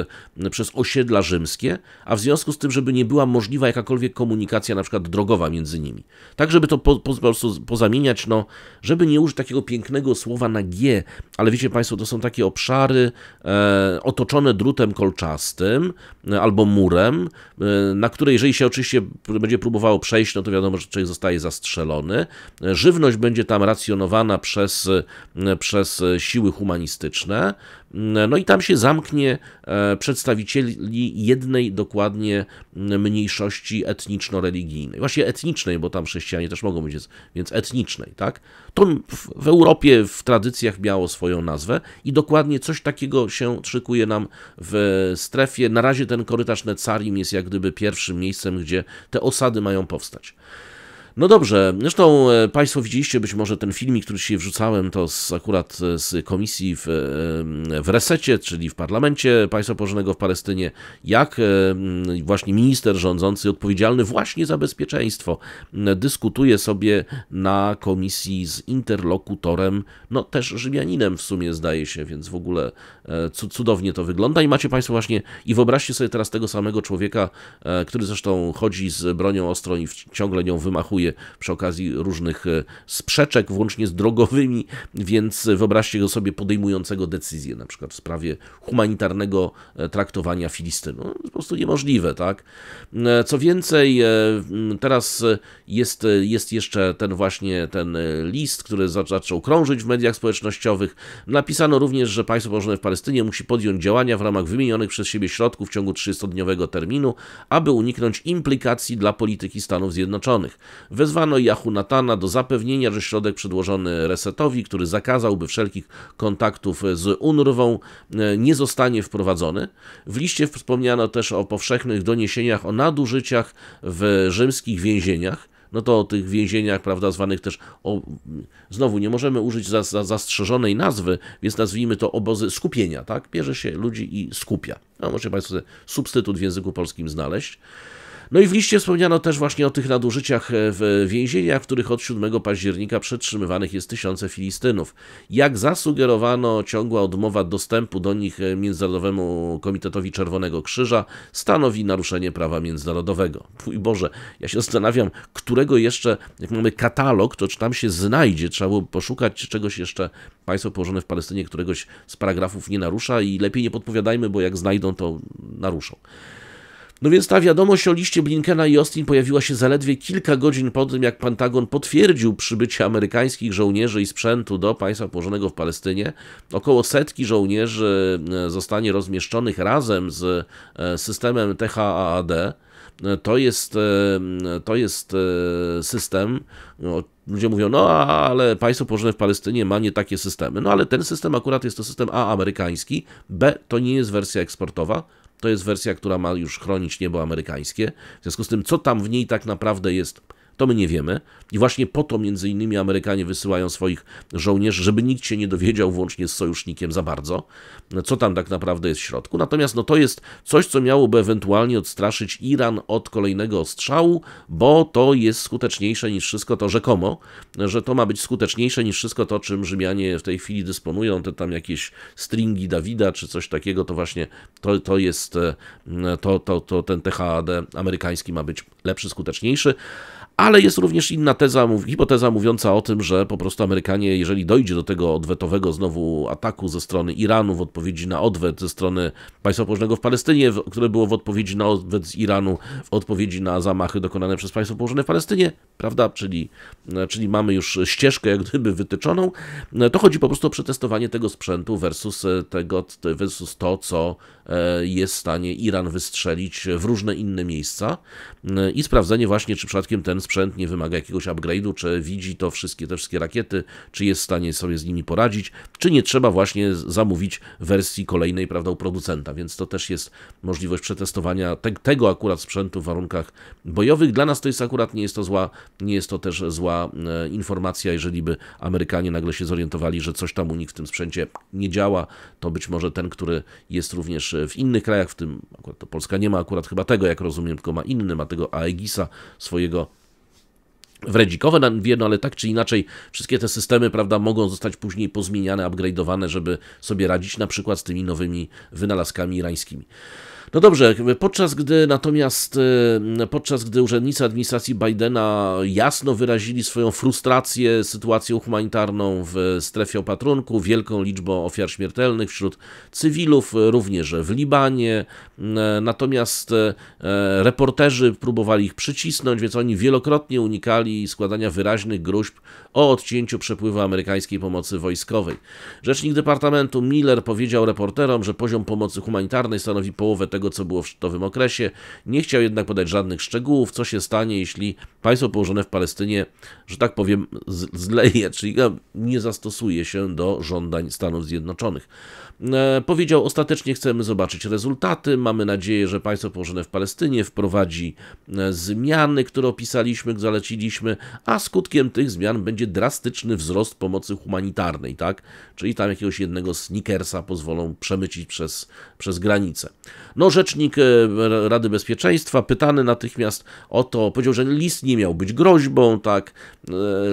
przez osiedla rzymskie, a w związku z tym, żeby nie była możliwa jakakolwiek komunikacja, na przykład drogowa między nimi. Tak, żeby to po, po, po prostu pozamieniać, no, żeby nie użyć takiego pięknego słowa na G, ale wiecie Państwo, to są takie obszary, obszary e, otoczone drutem kolczastym e, albo murem, e, na której jeżeli się oczywiście będzie próbowało przejść, no to wiadomo, że człowiek zostaje zastrzelony. Żywność będzie tam racjonowana przez, przez siły humanistyczne, Mm, no i tam się zamknie e, przedstawicieli jednej dokładnie mniejszości etniczno-religijnej. Właśnie etnicznej, bo tam chrześcijanie też mogą być, więc etnicznej, tak? To w Europie w tradycjach miało swoją nazwę i dokładnie coś takiego się szykuje nam w strefie. Na razie ten korytarz Necarim jest jak gdyby pierwszym miejscem, gdzie te osady mają powstać. No dobrze, zresztą e, Państwo widzieliście być może ten filmik, który dzisiaj wrzucałem, to z, akurat e, z komisji w, e, w Resecie, czyli w parlamencie państwa położonego w Palestynie, jak właśnie minister rządzący odpowiedzialny właśnie za bezpieczeństwo dyskutuje sobie na komisji z interlokutorem, no też Rzymianinem w sumie zdaje się, więc w ogóle cudownie to wygląda i macie Państwo właśnie, i wyobraźcie sobie teraz tego samego człowieka, który zresztą chodzi z bronią ostrą i ciągle nią wymachuje, atakuje przy okazji różnych e, sprzeczek, włącznie z drogowymi, więc wyobraźcie go sobie podejmującego decyzję, na przykład w sprawie humanitarnego e, traktowania Filistynu. No, po prostu niemożliwe, tak? E, co więcej, teraz jest, jest jeszcze ten właśnie ten list, który zaczął krążyć w mediach społecznościowych. Napisano również, że państwo położone w Palestynie musi podjąć działania w ramach wymienionych przez siebie środków w ciągu 30-dniowego terminu, aby uniknąć implikacji dla polityki Stanów Zjednoczonych. Wezwano Jahunatana do zapewnienia, że środek przedłożony resetowi, który zakazałby wszelkich kontaktów z UNRWą, e, nie zostanie wprowadzony. W liście wspomniano też o powszechnych doniesieniach o nadużyciach w rzymskich więzieniach no to o tych więzieniach, prawda, zwanych też, o, znowu nie możemy użyć za, za, zastrzeżonej nazwy, więc nazwijmy to obozy skupienia, tak? Bierze się ludzi i skupia. No, możecie Państwo substytut w języku polskim znaleźć. No i w liście wspomniano też właśnie o tych nadużyciach e, w więzieniach, w których od 7 października przetrzymywanych jest tysiące Filistynów. Jak zasugerowano, ciągła odmowa dostępu do nich e, Międzynarodowemu Komitetowi Czerwonego Krzyża stanowi naruszenie prawa międzynarodowego. Twój Boże, ja się zastanawiam, którego jeszcze, jak mamy katalog, to czy tam się znajdzie, trzeba było poszukać czegoś jeszcze, państwo położone w Palestynie któregoś z paragrafów nie narusza i lepiej nie podpowiadajmy, bo jak znajdą, to naruszą. No więc ta wiadomość o liście Blinkena i Austin pojawiła się zaledwie kilka godzin po tym, jak Pentagon potwierdził przybycie amerykańskich żołnierzy i sprzętu do państwa położonego w Palestynie. Około setki żołnierzy e, zostanie rozmieszczonych razem z e, systemem THAAD. To jest, e, to jest system, no, ludzie mówią, no ale państwo położone w Palestynie ma nie takie systemy. No ale ten system akurat jest to system A amerykański, B to nie jest wersja eksportowa, to jest wersja, która ma już chronić niebo amerykańskie. W związku z tym, co tam w niej tak naprawdę jest to my nie wiemy. I właśnie po to między innymi Amerykanie wysyłają swoich żołnierzy, żeby nikt się nie dowiedział włącznie z sojusznikiem za bardzo, co tam tak naprawdę jest w środku. Natomiast no, to jest coś, co miałoby ewentualnie odstraszyć Iran od kolejnego ostrzału, bo to jest skuteczniejsze niż wszystko to rzekomo, że to ma być skuteczniejsze niż wszystko to, czym Rzymianie w tej chwili dysponują, te tam jakieś stringi Dawida czy coś takiego, to właśnie to, to jest e, to, to, to ten THAD amerykański ma być lepszy, skuteczniejszy ale jest również inna teza, hipoteza mówiąca o tym, że po prostu Amerykanie, jeżeli dojdzie do tego odwetowego znowu ataku ze strony Iranu w odpowiedzi na odwet ze strony państwa położonego w Palestynie, które było w odpowiedzi na odwet z Iranu, w odpowiedzi na zamachy dokonane przez państwo położone w Palestynie, prawda, czyli, e, czyli mamy już ścieżkę jak gdyby wytyczoną, e, to chodzi po prostu o przetestowanie tego sprzętu versus, e, tego, versus to, co jest w stanie Iran wystrzelić w różne inne miejsca i sprawdzenie właśnie, czy przypadkiem ten sprzęt sprzęt, nie wymaga jakiegoś upgrade'u, czy widzi to wszystkie, te wszystkie rakiety, czy jest w stanie sobie z nimi poradzić, czy nie trzeba właśnie zamówić wersji kolejnej, prawda, u producenta, więc to też jest możliwość przetestowania te, tego akurat sprzętu w warunkach bojowych. Dla nas to jest akurat, nie jest to zła, nie jest to też zła e, informacja, jeżeli by Amerykanie nagle się zorientowali, że coś tam u nich w tym sprzęcie nie działa, to być może ten, który jest również e, w innych krajach, w tym akurat to Polska nie ma akurat chyba tego, jak rozumiem, tylko ma inny, ma tego Aegisa swojego wredzikowe no ale tak czy inaczej wszystkie te systemy, prawda, mogą zostać później pozmieniane, upgrade'owane, żeby sobie radzić na przykład z tymi nowymi wynalazkami irańskimi. No dobrze, podczas gdy natomiast e, podczas gdy urzędnicy administracji Bidena jasno wyrazili swoją frustrację sytuacją humanitarną w strefie opatrunku, wielką liczbą ofiar śmiertelnych wśród cywilów, również w Libanie, e, natomiast e, reporterzy próbowali ich przycisnąć, więc oni wielokrotnie unikali składania wyraźnych gruźb o odcięciu przepływu amerykańskiej pomocy wojskowej. Rzecznik Departamentu Miller powiedział reporterom, że poziom pomocy humanitarnej stanowi połowę tego, tego, co było w szczytowym okresie. Nie chciał jednak podać żadnych szczegółów, co się stanie, jeśli państwo położone w Palestynie, że tak powiem, zleje, czyli no, nie zastosuje się do żądań Stanów Zjednoczonych. E, powiedział ostatecznie chcemy zobaczyć rezultaty, mamy nadzieję, że państwo położone w Palestynie wprowadzi e, zmiany, które opisaliśmy, zaleciliśmy, a skutkiem tych zmian będzie drastyczny wzrost pomocy humanitarnej, tak? Czyli tam jakiegoś jednego snickersa pozwolą przemycić przez, przez granicę. No rzecznik e, Rady Bezpieczeństwa pytany natychmiast o to, powiedział, że list nie miał być groźbą, tak?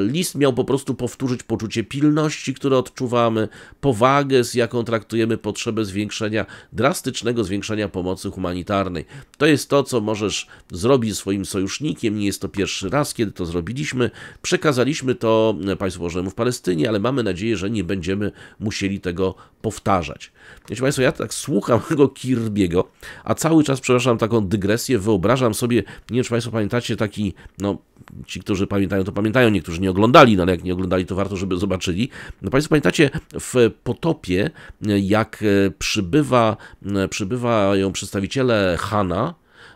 List miał po prostu powtórzyć poczucie pilności, które odczuwamy, powagę, z jaką traktujemy sygnalizujemy potrzebę zwiększenia, drastycznego zwiększenia pomocy humanitarnej. To jest to, co możesz zrobić swoim sojusznikiem. Nie jest to pierwszy raz, kiedy to zrobiliśmy. Przekazaliśmy to e, państwu Bożemu w Palestynie, ale mamy nadzieję, że nie będziemy musieli tego powtarzać. Wiecie Państwo, ja tak słucham tego [laughs] Kirbiego, a cały czas, przepraszam, taką dygresję, wyobrażam sobie, nie wiem, czy Państwo pamiętacie taki, no, ci, którzy pamiętają, to pamiętają, niektórzy nie oglądali, no ale jak nie oglądali, to warto, żeby zobaczyli. No Państwo pamiętacie, w Potopie e, jak e, przybywa, e, przybywają przedstawiciele Hana,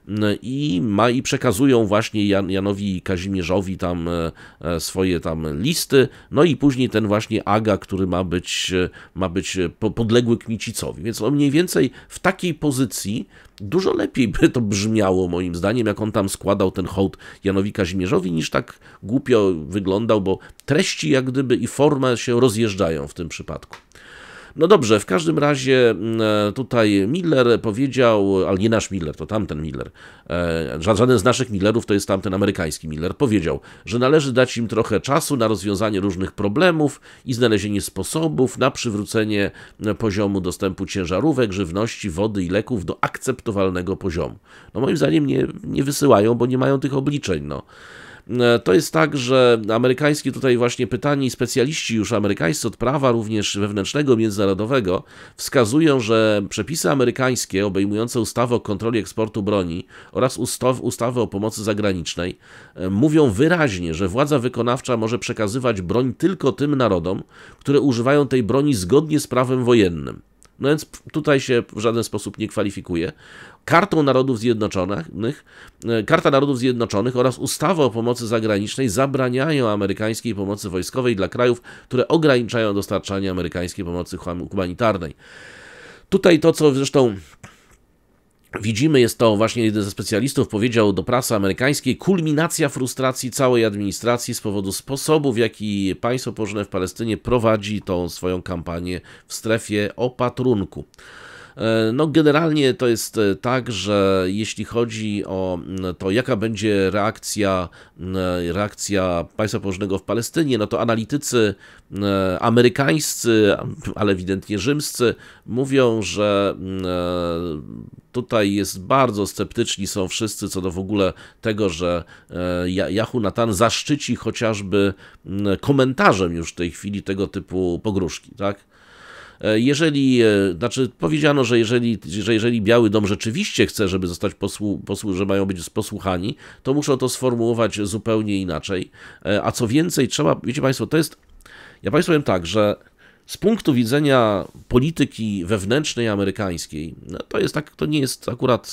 e, i, ma, i przekazują właśnie Jan, Janowi Kazimierzowi tam swoje tam listy, no i później ten właśnie Aga, który ma być, ma być podległy Kmicicowi, więc on mniej więcej w takiej pozycji dużo lepiej by to brzmiało moim zdaniem, jak on tam składał ten hołd Janowi Kazimierzowi, niż tak głupio wyglądał, bo treści jak gdyby i forma się rozjeżdżają w tym przypadku. No dobrze, w każdym razie mm, e, tutaj Miller powiedział, ale nie nasz Miller, to tamten Miller, e, żaden z naszych Millerów to jest tamten amerykański Miller, powiedział, że należy dać im trochę czasu na rozwiązanie różnych problemów i znalezienie sposobów na przywrócenie e, poziomu dostępu ciężarówek, żywności, wody i leków do akceptowalnego poziomu. No moim zdaniem nie, nie wysyłają, bo nie mają tych obliczeń, no. E, to jest tak, że amerykańskie tutaj właśnie pytani specjaliści już amerykańscy od prawa również wewnętrznego, międzynarodowego wskazują, że przepisy amerykańskie obejmujące ustawę o kontroli eksportu broni oraz ustaw, ustawę o pomocy zagranicznej e, mówią wyraźnie, że władza wykonawcza może przekazywać broń tylko tym narodom, które używają tej broni zgodnie z prawem wojennym. No więc tutaj się w żaden sposób nie kwalifikuje. Kartą Narodów Zjednoczonych, e, Karta Narodów Zjednoczonych oraz ustawa o pomocy zagranicznej zabraniają amerykańskiej pomocy wojskowej dla krajów, które ograniczają dostarczanie amerykańskiej pomocy humanitarnej. Tutaj to, co zresztą Widzimy, jest to właśnie jeden ze specjalistów powiedział do prasy amerykańskiej, kulminacja frustracji całej administracji z powodu sposobu, w jaki państwo położone w Palestynie prowadzi tą swoją kampanię w strefie opatrunku. E, no, generalnie to jest e, tak, że jeśli chodzi o mm, to, jaka będzie reakcja, mm, e, reakcja państwa położnego w Palestynie, no to analitycy mm, amerykańscy, [laughs] ale ewidentnie rzymscy, mówią, że tutaj jest bardzo sceptyczni są wszyscy co do w ogóle tego, że Yahoo Natan zaszczyci chociażby komentarzem już w tej chwili tego typu pogróżki, tak? E, jeżeli, e, znaczy powiedziano, że jeżeli, że jeżeli Biały Dom rzeczywiście chce, żeby zostać posłu, posłu, że mają być posłuchani, to muszą to sformułować zupełnie inaczej. E, a co więcej, trzeba, wiecie Państwo, to jest, ja Państwu powiem tak, że z punktu widzenia polityki wewnętrznej amerykańskiej, no to, jest tak, to nie jest akurat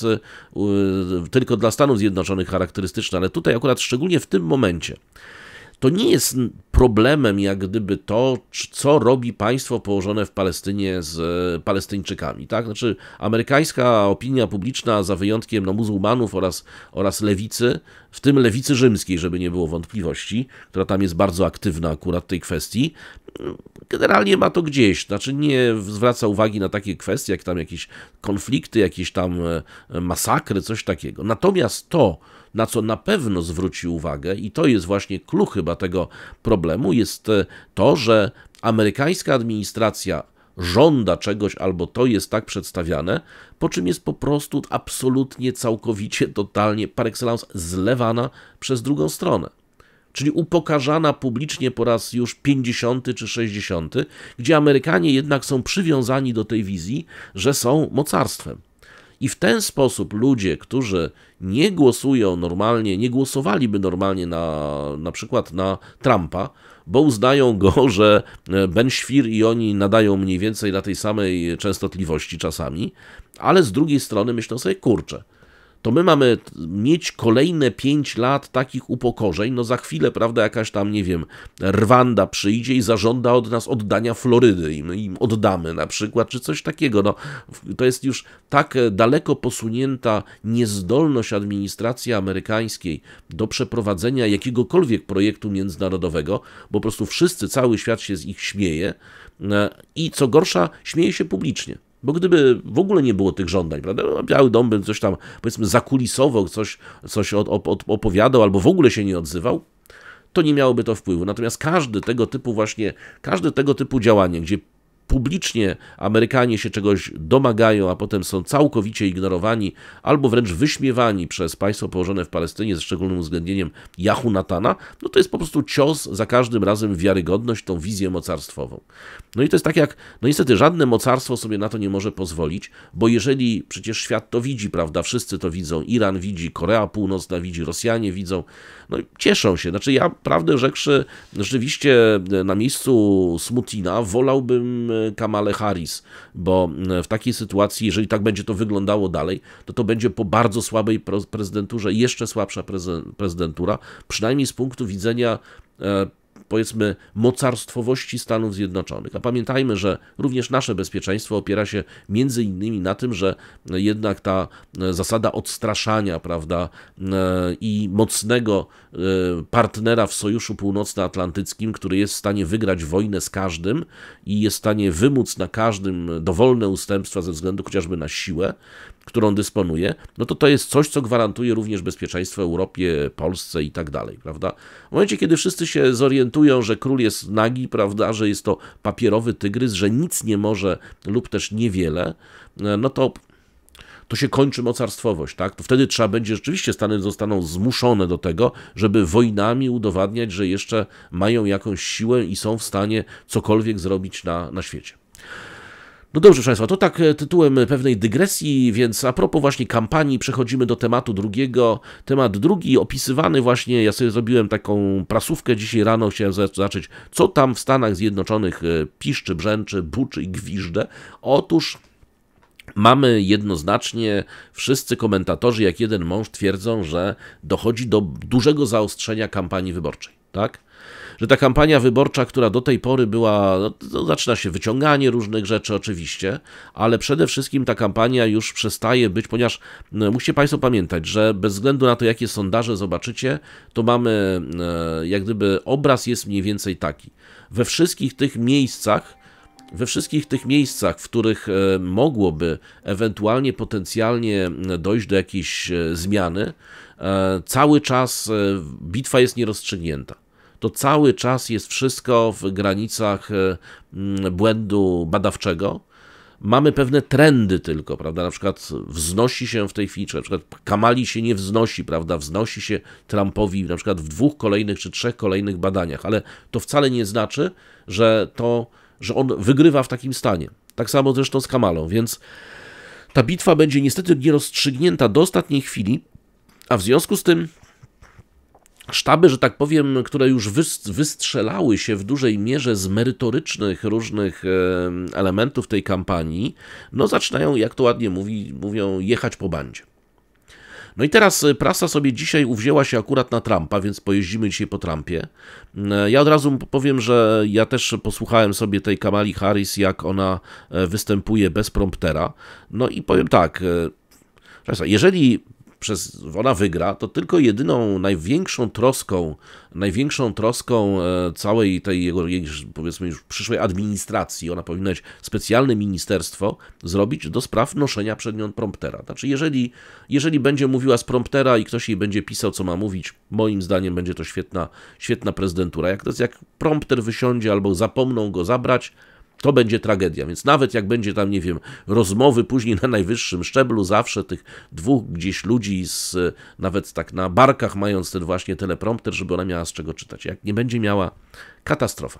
tylko dla Stanów Zjednoczonych charakterystyczne, ale tutaj akurat szczególnie w tym momencie, to nie jest problemem jak gdyby to, co robi państwo położone w Palestynie z e, Palestyńczykami. Tak? Znaczy, amerykańska opinia publiczna, za wyjątkiem no, muzułmanów oraz, oraz lewicy, w tym lewicy rzymskiej, żeby nie było wątpliwości, która tam jest bardzo aktywna akurat w tej kwestii, mm, generalnie ma to gdzieś. Znaczy, nie zwraca uwagi na takie kwestie, jak tam jakieś konflikty, jakieś tam e, e, masakry, coś takiego. Natomiast to, na co na pewno zwróci uwagę, i to jest właśnie klucz chyba tego problemu, jest e, to, że amerykańska administracja żąda czegoś, albo to jest tak przedstawiane, po czym jest po prostu absolutnie, całkowicie, totalnie, par excellence, zlewana przez drugą stronę. Czyli upokarzana publicznie po raz już 50 czy 60, gdzie Amerykanie jednak są przywiązani do tej wizji, że są mocarstwem. I w ten sposób ludzie, którzy nie głosują normalnie, nie głosowaliby normalnie na, na przykład na Trumpa, bo uznają go, [laughs] że e, Ben Świr i oni nadają mniej więcej na tej samej częstotliwości czasami, ale z drugiej strony myślą sobie, kurczę, to my mamy mieć kolejne 5 lat takich upokorzeń. No za chwilę, prawda, jakaś tam, nie wiem, Rwanda przyjdzie i zażąda od nas oddania Florydy i my im oddamy na przykład, czy coś takiego. No, to jest już tak daleko posunięta niezdolność administracji amerykańskiej do przeprowadzenia jakiegokolwiek projektu międzynarodowego, bo po prostu wszyscy, cały świat się z nich śmieje e, i co gorsza, śmieje się publicznie. Bo gdyby w ogóle nie było tych żądań, prawda? No, Biały Dom by coś tam, powiedzmy, zakulisowo coś, coś opowiadał albo w ogóle się nie odzywał, to nie miałoby to wpływu. Natomiast każdy tego typu właśnie, każdy tego typu działanie, gdzie publicznie Amerykanie się czegoś domagają, a potem są całkowicie ignorowani albo wręcz wyśmiewani przez państwo położone w Palestynie, ze szczególnym uwzględnieniem Jahunatana, no to jest po prostu cios za każdym razem wiarygodność, tą wizję mocarstwową. No i to jest tak jak, no niestety żadne mocarstwo sobie na to nie może pozwolić, bo jeżeli przecież świat to widzi, prawda, wszyscy to widzą, Iran widzi, Korea Północna widzi, Rosjanie widzą, no cieszą się. Znaczy ja, prawdę rzekszy, rzeczywiście e, na miejscu Smutina wolałbym e, Kamale Harris, bo e, w takiej sytuacji, jeżeli tak będzie to wyglądało dalej, to to będzie po bardzo słabej prezydenturze jeszcze słabsza prezydentura, przynajmniej z punktu widzenia powiedzmy mocarstwowości Stanów Zjednoczonych. A pamiętajmy, że również nasze bezpieczeństwo opiera się między innymi na tym, że jednak ta e, zasada odstraszania, prawda, e, i mocnego e, partnera w Sojuszu Północnoatlantyckim, który jest w stanie wygrać wojnę z każdym i jest w stanie wymóc na każdym dowolne ustępstwa ze względu chociażby na siłę, którą dysponuje, no to to jest coś, co gwarantuje również bezpieczeństwo Europie, Polsce i tak dalej, prawda? W momencie, kiedy wszyscy się zorientują, że król jest nagi, prawda, że jest to papierowy tygrys, że nic nie może lub też niewiele, no to to się kończy mocarstwowość, tak? To wtedy trzeba będzie rzeczywiście Stany zostaną zmuszone do tego, żeby wojnami udowadniać, że jeszcze mają jakąś siłę i są w stanie cokolwiek zrobić na, na świecie. No dobrze, proszę Państwa, to tak e, tytułem pewnej dygresji, więc a propos właśnie kampanii przechodzimy do tematu drugiego. Temat drugi opisywany właśnie, ja sobie zrobiłem taką prasówkę dzisiaj rano, chciałem zacząć, co tam w Stanach Zjednoczonych e, piszczy, brzęczy, buczy i gwiżdże. Otóż Mamy jednoznacznie, wszyscy komentatorzy jak jeden mąż twierdzą, że dochodzi do dużego zaostrzenia kampanii wyborczej, tak? że ta kampania wyborcza, która do tej pory była, no, zaczyna się wyciąganie różnych rzeczy oczywiście, ale przede wszystkim ta kampania już przestaje być, ponieważ no, musicie Państwo pamiętać, że bez względu na to, jakie sondaże zobaczycie, to mamy, e, jak gdyby obraz jest mniej więcej taki. We wszystkich tych miejscach, we wszystkich tych miejscach, w których e, mogłoby ewentualnie potencjalnie e, dojść do jakiejś e, zmiany, cały czas bitwa jest nierozstrzygnięta to cały czas jest wszystko w granicach e, błędu badawczego. Mamy pewne trendy tylko, prawda? Na przykład wznosi się w tej chwili, na przykład Kamali się nie wznosi, prawda? Wznosi się Trumpowi na przykład w dwóch kolejnych czy trzech kolejnych badaniach, ale to wcale nie znaczy, że to, że on wygrywa w takim stanie. Tak samo zresztą z Kamalą, więc ta bitwa będzie niestety nierozstrzygnięta do ostatniej chwili, a w związku z tym sztaby, że tak powiem, które już wystrzelały się w dużej mierze z merytorycznych różnych e, elementów tej kampanii, no zaczynają, jak to ładnie mówi, mówią, jechać po bandzie. No i teraz e, prasa sobie dzisiaj uwzięła się akurat na Trumpa, więc pojeździmy dzisiaj po Trumpie. E, ja od razu powiem, że ja też posłuchałem sobie tej Kamali Harris, jak ona występuje bez promptera. No i powiem tak, jeżeli przez, ona wygra, to tylko jedyną, największą troską, największą troską e, całej tej jego, powiedzmy już przyszłej administracji, ona powinna mieć specjalne ministerstwo, zrobić do spraw noszenia przed nią promptera. Znaczy, jeżeli, jeżeli będzie mówiła z promptera i ktoś jej będzie pisał, co ma mówić, moim zdaniem będzie to świetna, świetna prezydentura. Jak, to jest, jak prompter wysiądzie albo zapomną go zabrać, to będzie tragedia. Więc nawet jak będzie tam, nie wiem, rozmowy później na najwyższym szczeblu, zawsze tych dwóch gdzieś ludzi, z, nawet tak na barkach, mając ten właśnie teleprompter, żeby ona miała z czego czytać. Jak nie będzie miała, katastrofa.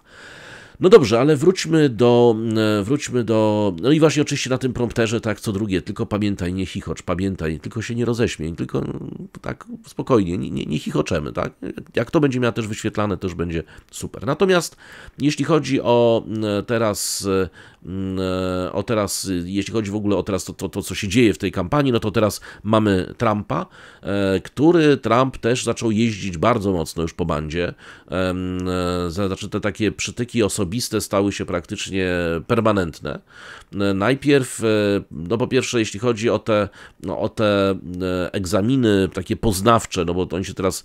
No dobrze, ale wróćmy do, e, wróćmy do, no i właśnie oczywiście na tym prompterze, tak, co drugie, tylko pamiętaj, nie chichocz, pamiętaj, tylko się nie roześmień, tylko no, tak spokojnie, nie, nie, nie chichoczemy, tak. Jak to będzie miało też wyświetlane, też będzie super. Natomiast jeśli chodzi o e, teraz e, Mm, e, o teraz, y, jeśli chodzi w ogóle o teraz to, to, to, co się dzieje w tej kampanii, no to teraz mamy Trumpa, e, który Trump też zaczął jeździć bardzo mocno już po bandzie. E, znaczy te takie przytyki osobiste stały się praktycznie permanentne. Najpierw, no po pierwsze, jeśli chodzi o te, no, o te egzaminy takie poznawcze, no bo oni się teraz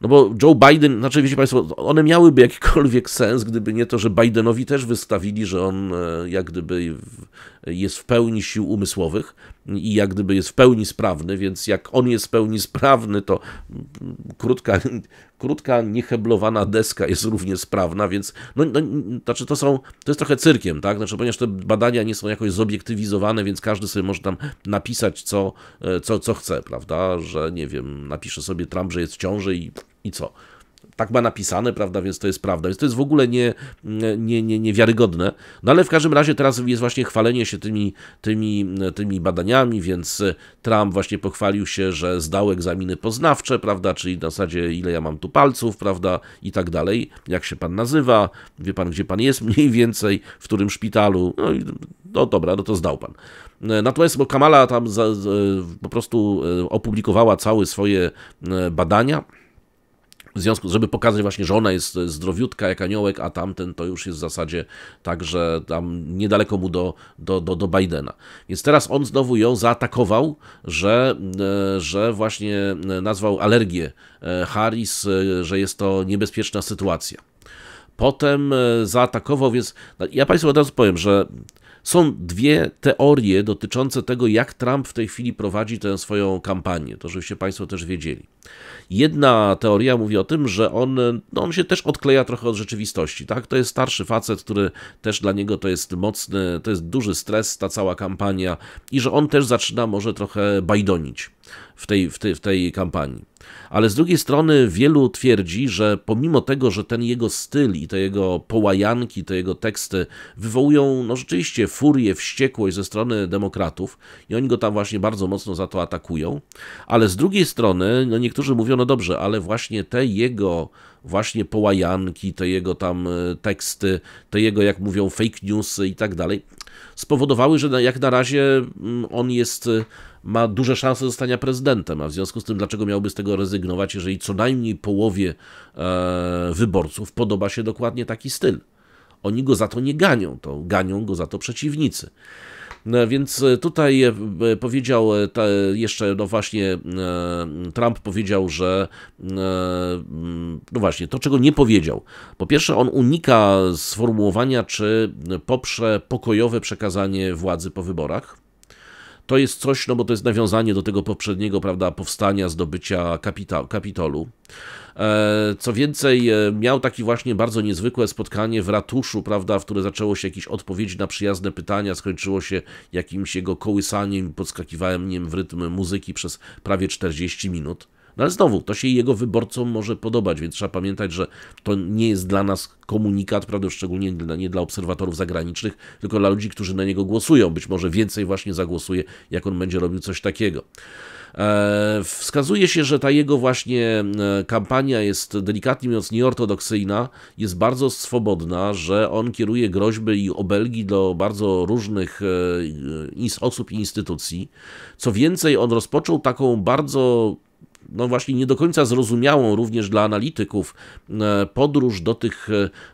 no bo Joe Biden, znaczy wiecie Państwo, one miałyby jakikolwiek sens, gdyby nie to, że Bidenowi też wystawili, że on e, jak gdyby jest w pełni sił umysłowych i jak gdyby jest w pełni sprawny, więc jak on jest w pełni sprawny, to krótka, krótka nieheblowana deska jest równie sprawna, więc no, no, znaczy to są, to jest trochę cyrkiem, tak? Znaczy, ponieważ te badania nie są jakoś zobiektywizowane, więc każdy sobie może tam napisać, co, e, co, co chce, prawda? Że nie wiem, napisze sobie Trump, że jest w ciąży i, i co? tak ma napisane, prawda, więc to jest prawda. Więc to jest w ogóle nie, nie, nie, niewiarygodne. No ale w każdym razie teraz jest właśnie chwalenie się tymi, tymi, tymi badaniami, więc Trump właśnie pochwalił się, że zdał egzaminy poznawcze, prawda, czyli na zasadzie ile ja mam tu palców, prawda, i tak dalej, jak się pan nazywa, wie pan, gdzie pan jest [laughs] mniej więcej, w którym szpitalu, no i no dobra, no to zdał pan. Natomiast bo Kamala tam za, za, po prostu e, opublikowała całe swoje e, badania, w związku, żeby pokazać właśnie, że ona jest zdrowiutka jak aniołek, a tamten to już jest w zasadzie tak, że tam niedaleko mu do, do, do, do Bidena. Więc teraz on znowu ją zaatakował, że, e, że właśnie e, nazwał alergię e, Harris, że jest to niebezpieczna sytuacja. Potem zaatakował, więc no, ja Państwu od razu powiem, że są dwie teorie dotyczące tego, jak Trump w tej chwili prowadzi tę swoją kampanię. To żebyście Państwo też wiedzieli. Jedna teoria mówi o tym, że on, no on się też odkleja trochę od rzeczywistości. Tak? To jest starszy facet, który też dla niego to jest mocny, to jest duży stres, ta cała kampania i że on też zaczyna może trochę bajdonić w tej, w tej, w tej kampanii ale z drugiej strony wielu twierdzi, że pomimo tego, że ten jego styl i te jego połajanki, te jego teksty wywołują no rzeczywiście furię, wściekłość ze strony demokratów i oni go tam właśnie bardzo mocno za to atakują, ale z drugiej strony no niektórzy mówią, no dobrze, ale właśnie te jego właśnie połajanki, te jego tam e, teksty, te jego, jak mówią, fake newsy i tak dalej, spowodowały, że jak na razie mm, on jest e, ma duże szanse zostania prezydentem, a w związku z tym dlaczego miałby z tego rezygnować, jeżeli co najmniej połowie e, wyborców podoba się dokładnie taki styl. Oni go za to nie ganią, to ganią go za to przeciwnicy. No, więc e, tutaj e, powiedział jeszcze, no właśnie, Trump powiedział, że mm, no właśnie, to czego nie powiedział. Po pierwsze, on unika sformułowania, czy poprze pokojowe przekazanie władzy po wyborach to jest coś, no bo to jest nawiązanie do tego poprzedniego, prawda, powstania, zdobycia kapita- Kapitolu. E, co więcej, e, miał takie właśnie bardzo niezwykłe spotkanie w ratuszu, prawda, w które zaczęło się jakieś odpowiedzi na przyjazne pytania, skończyło się jakimś jego kołysaniem, podskakiwaniem w rytm muzyki przez prawie 40 minut. No ale znowu, to się jego wyborcom może podobać, więc trzeba pamiętać, że to nie jest dla nas komunikat, prawda, szczególnie dla, nie dla obserwatorów zagranicznych, tylko dla ludzi, którzy na niego głosują. Być może więcej właśnie zagłosuje, jak on będzie robił coś takiego. E, wskazuje się, że ta jego właśnie e, kampania jest delikatnie mówiąc nieortodoksyjna, jest bardzo swobodna, że on kieruje groźby i obelgi do bardzo różnych e, osób i instytucji. Co więcej, on rozpoczął taką bardzo no właśnie nie do końca zrozumiałą również dla analityków e, podróż do tych,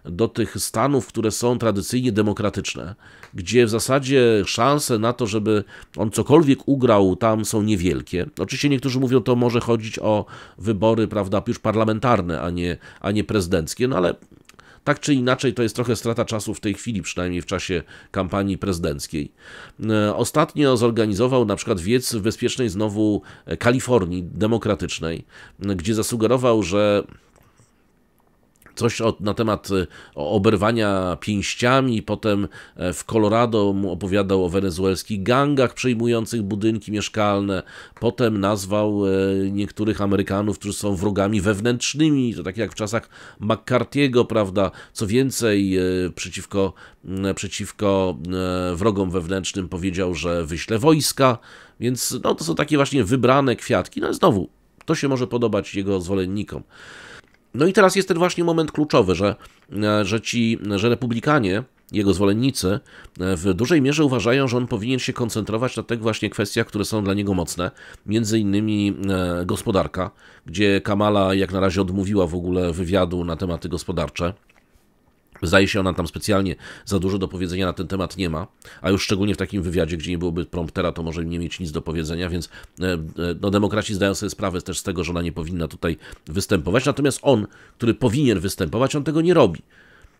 e, do tych Stanów, które są tradycyjnie demokratyczne, gdzie w zasadzie szanse na to, żeby on cokolwiek ugrał tam są niewielkie. Oczywiście niektórzy mówią, to może chodzić o wybory, prawda, już parlamentarne, a nie, a nie prezydenckie, no ale tak czy inaczej, to jest trochę strata czasu w tej chwili, przynajmniej w czasie kampanii prezydenckiej. E, ostatnio zorganizował na przykład wiec w bezpiecznej znowu e, Kalifornii demokratycznej, gdzie zasugerował, że Coś na temat y, oberwania pięściami, potem e, w Colorado mu opowiadał o wenezuelskich gangach przejmujących budynki mieszkalne, potem nazwał e, niektórych Amerykanów, którzy są wrogami wewnętrznymi, to tak jak w czasach McCarthy'ego, prawda, co więcej e, przeciwko, przeciwko wrogom wewnętrznym powiedział, że wyśle wojska, więc no, to są takie właśnie wybrane kwiatki, no znowu, to się może podobać jego zwolennikom. No i teraz jest ten właśnie moment kluczowy, że, e, że ci, że republikanie, jego zwolennicy e, w dużej mierze uważają, że on powinien się koncentrować na tych właśnie kwestiach, które są dla niego mocne, między innymi e, gospodarka, gdzie Kamala jak na razie odmówiła w ogóle wywiadu na tematy gospodarcze. Zdaje się, ona tam specjalnie za dużo do powiedzenia na ten temat nie ma, a już szczególnie w takim wywiadzie, gdzie nie byłoby promptera, to może nie mieć nic do powiedzenia, więc e, e, no, demokraci zdają sobie sprawę też z tego, że ona nie powinna tutaj występować. Natomiast on, który powinien występować, on tego nie robi.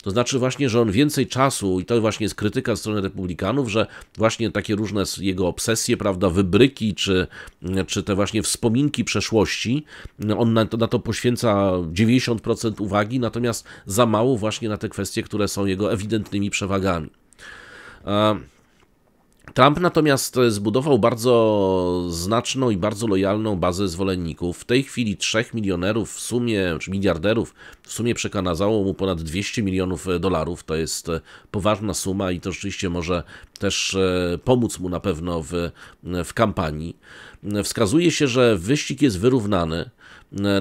To znaczy właśnie, że on więcej czasu, i to właśnie jest krytyka strony republikanów, że właśnie takie różne jego obsesje, prawda, wybryki, czy, mm, czy te właśnie wspominki przeszłości, mm, on na to, na to poświęca 90% uwagi, natomiast za mało właśnie na te kwestie, które są jego ewidentnymi przewagami. Trump natomiast e, zbudował bardzo znaczną i bardzo lojalną bazę zwolenników. W tej chwili trzech milionerów w sumie, czy miliarderów w sumie przekanazało mu ponad 200 milionów e, dolarów. To jest e, poważna suma i to rzeczywiście może też pomóc mu na pewno w, w kampanii. Wskazuje się, że wyścig jest wyrównany.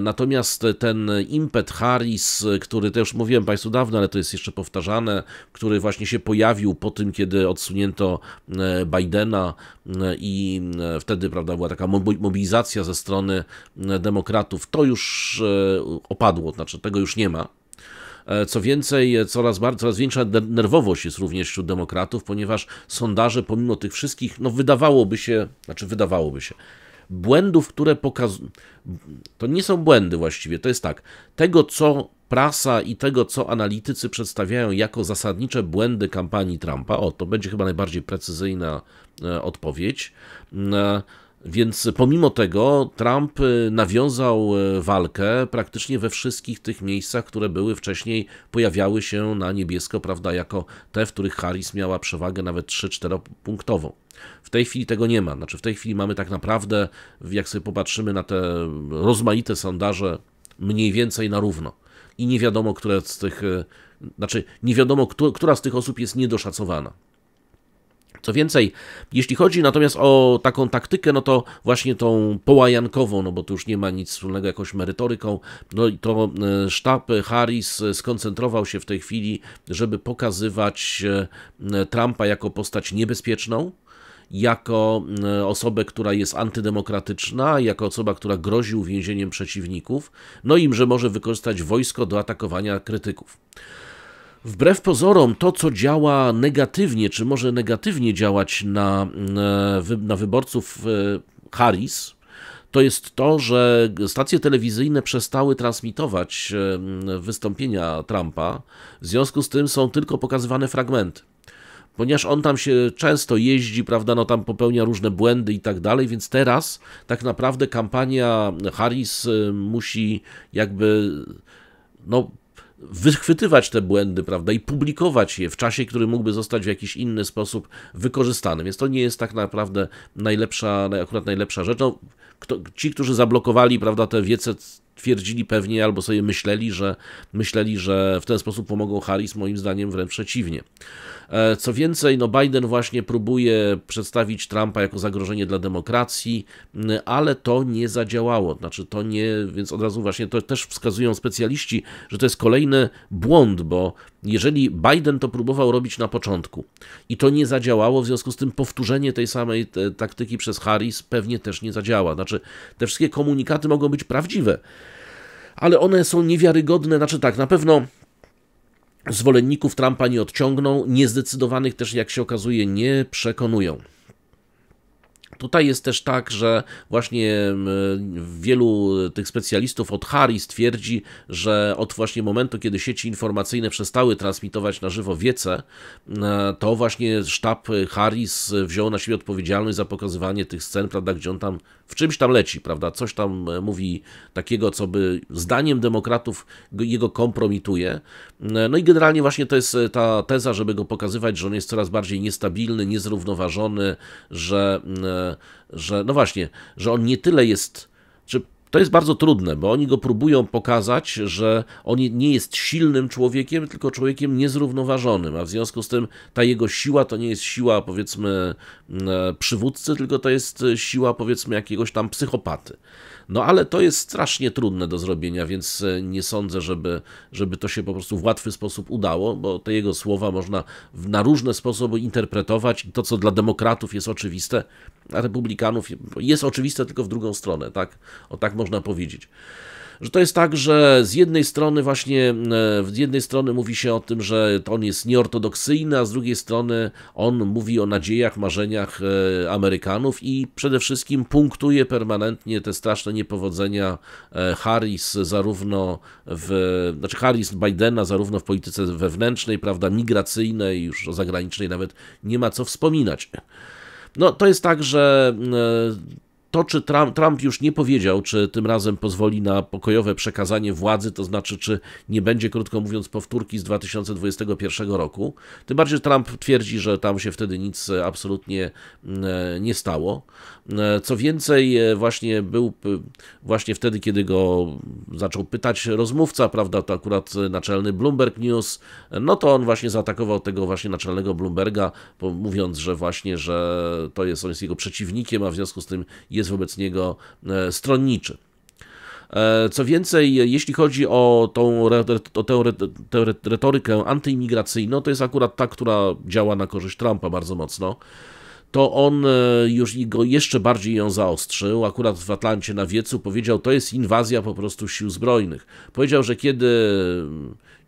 Natomiast ten impet Harris, który też mówiłem Państwu dawno, ale to jest jeszcze powtarzane, który właśnie się pojawił po tym, kiedy odsunięto e, Bidena e, i e, wtedy prawda, była taka mobilizacja ze strony demokratów, to już opadło, znaczy tego już nie ma. Co więcej, coraz, coraz większa nerwowość jest również wśród demokratów, ponieważ sondaże, pomimo tych wszystkich, no wydawałoby się, znaczy wydawałoby się, błędów, które pokazują. To nie są błędy właściwie, to jest tak. Tego, co prasa i tego, co analitycy przedstawiają jako zasadnicze błędy kampanii Trumpa, o to będzie chyba najbardziej precyzyjna e, odpowiedź. E, więc pomimo tego Trump y, nawiązał y, walkę praktycznie we wszystkich tych miejscach, które były wcześniej, pojawiały się na niebiesko, prawda, jako te, w których Harris miała przewagę nawet 3-4 punktową. W tej chwili tego nie ma. Znaczy, w tej chwili mamy tak naprawdę, jak sobie popatrzymy na te rozmaite sondaże, mniej więcej na równo. I nie wiadomo, które z tych, y, znaczy, nie wiadomo, która z tych osób jest niedoszacowana. Co więcej, jeśli chodzi natomiast o taką taktykę, no to właśnie tą połajankową, no bo tu już nie ma nic wspólnego jakąś merytoryką, no i to e, sztab Harris skoncentrował się w tej chwili, żeby pokazywać e, e, Trumpa jako postać niebezpieczną, jako osobę, która jest antydemokratyczna, jako osoba, która grozi uwięzieniem przeciwników, no i że może wykorzystać wojsko do atakowania krytyków. Wbrew pozorom, to co działa negatywnie, czy może negatywnie działać na, e, na wyborców e, Harris, to jest to, że stacje telewizyjne przestały transmitować e, wystąpienia Trumpa, w związku z tym są tylko pokazywane fragmenty. Ponieważ on tam się często jeździ, prawda, no tam popełnia różne błędy i tak dalej, więc teraz tak naprawdę kampania Harris musi jakby no, wychwytywać te błędy, prawda, i publikować je w czasie, który mógłby zostać w jakiś inny sposób wykorzystany. Więc to nie jest tak naprawdę najlepsza, akurat najlepsza rzecz. No, kto, ci, którzy zablokowali, prawda, te wiece twierdzili pewnie albo sobie myśleli, że myśleli, że w ten sposób pomogą Harris, moim zdaniem wręcz przeciwnie. E, co więcej, no Biden właśnie próbuje przedstawić Trumpa jako zagrożenie dla demokracji, ale to nie zadziałało. Znaczy to nie, więc od razu właśnie to też wskazują specjaliści, że to jest kolejny błąd, bo jeżeli Biden to próbował robić na początku i to nie zadziałało, w związku z tym powtórzenie tej samej e, taktyki przez Harris pewnie też nie zadziała. Znaczy te wszystkie komunikaty mogą być prawdziwe, ale one są niewiarygodne, znaczy tak, na pewno zwolenników Trumpa nie odciągną, niezdecydowanych też, jak się okazuje, nie przekonują. Tutaj jest też tak, że właśnie wielu tych specjalistów od Harris twierdzi, że od właśnie momentu, kiedy sieci informacyjne przestały transmitować na żywo wiece, e, to właśnie sztab Harris wziął na siebie odpowiedzialność za pokazywanie tych scen, prawda, gdzie on tam w czymś tam leci, prawda, coś tam e, mówi takiego, co by zdaniem demokratów jego kompromituje. E, no i generalnie właśnie to jest ta teza, żeby go pokazywać, że on jest coraz bardziej niestabilny, niezrównoważony, że że no właśnie, że on nie tyle jest to jest bardzo trudne, bo oni go próbują pokazać, że on nie jest silnym człowiekiem, tylko człowiekiem niezrównoważonym, a w związku z tym ta jego siła to nie jest siła powiedzmy e, przywódcy, tylko to jest e, siła powiedzmy jakiegoś tam psychopaty. No ale to jest strasznie trudne do zrobienia, więc e, nie sądzę, żeby, żeby to się po prostu w łatwy sposób udało, bo te jego słowa można na różne sposoby interpretować i to, co dla demokratów jest oczywiste, a republikanów jest oczywiste tylko w drugą stronę, tak? O tak można powiedzieć. Że to jest tak, że z jednej strony właśnie, e, z jednej strony mówi się o tym, że on jest nieortodoksyjny, a z drugiej strony on mówi o nadziejach, marzeniach e, Amerykanów i przede wszystkim punktuje permanentnie te straszne niepowodzenia e, Harris zarówno w, znaczy Harris Bidena zarówno w polityce wewnętrznej, prawda, migracyjnej, już o zagranicznej nawet nie ma co wspominać. No, to jest tak, że to, czy Trump, Trump, już nie powiedział, czy tym razem pozwoli na pokojowe przekazanie władzy, to znaczy, czy nie będzie, krótko mówiąc, powtórki z 2021 roku. Tym bardziej że Trump twierdzi, że tam się wtedy nic absolutnie mm, e, nie stało. E, co więcej, e, właśnie był właśnie wtedy, kiedy go zaczął pytać rozmówca, prawda, to akurat e, naczelny Bloomberg News, no to on właśnie zaatakował tego właśnie naczelnego Bloomberga, mówiąc, że właśnie, że to jest, on jest jego przeciwnikiem, a w związku z tym jest wobec niego stronniczy. Co więcej, jeśli chodzi o tą, o tę retorykę antyimigracyjną, to jest akurat ta, która działa na korzyść Trumpa bardzo mocno to on e, już go jeszcze bardziej ją zaostrzył. Akurat w Atlancie na wiecu powiedział, to jest inwazja po prostu sił zbrojnych. Powiedział, że kiedy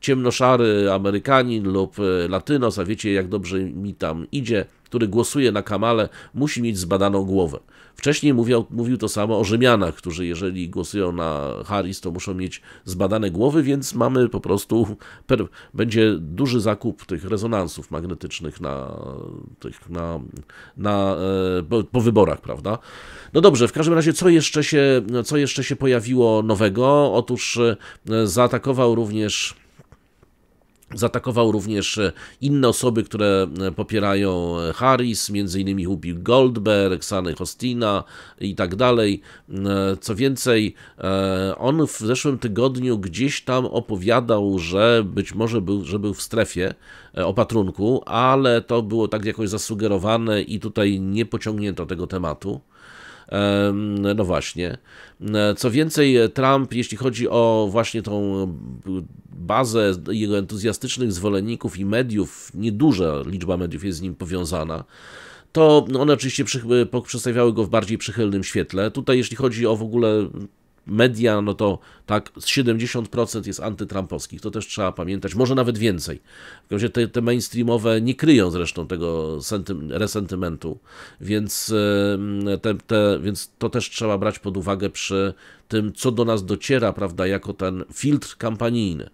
ciemnoszary Amerykanin lub e, Latynos, a wiecie jak dobrze mi tam idzie, który głosuje na Kamale, musi mieć zbadaną głowę. Wcześniej mówił, mówił to samo o Rzymianach, którzy jeżeli głosują na Harris, to muszą mieć zbadane głowy, więc mamy po prostu, per, będzie duży zakup tych rezonansów magnetycznych na, tych, na, na e, po, po, wyborach, prawda? No dobrze, w każdym razie, co jeszcze się, co jeszcze się pojawiło nowego? Otóż e, zaatakował również Zaatakował również e, inne osoby, które e, popierają e, Harris, m.in. Hubi Goldberg, Sany Hostina i tak dalej. Co więcej, on w zeszłym tygodniu gdzieś tam opowiadał, że być może był, że był w strefie opatrunku, ale to było tak jakoś zasugerowane i tutaj nie pociągnięto tego tematu. No właśnie. Co więcej, Trump, jeśli chodzi o właśnie tą bazę jego entuzjastycznych zwolenników i mediów, nieduża liczba mediów jest z nim powiązana to one oczywiście przy, przedstawiały go w bardziej przychylnym świetle. Tutaj, jeśli chodzi o w ogóle media, no to tak, 70% jest antytrampowskich. To też trzeba pamiętać, może nawet więcej. W każdym razie te, te mainstreamowe nie kryją zresztą tego resentymentu, więc, te, te, więc to też trzeba brać pod uwagę przy tym, co do nas dociera, prawda, jako ten filtr kampanijny.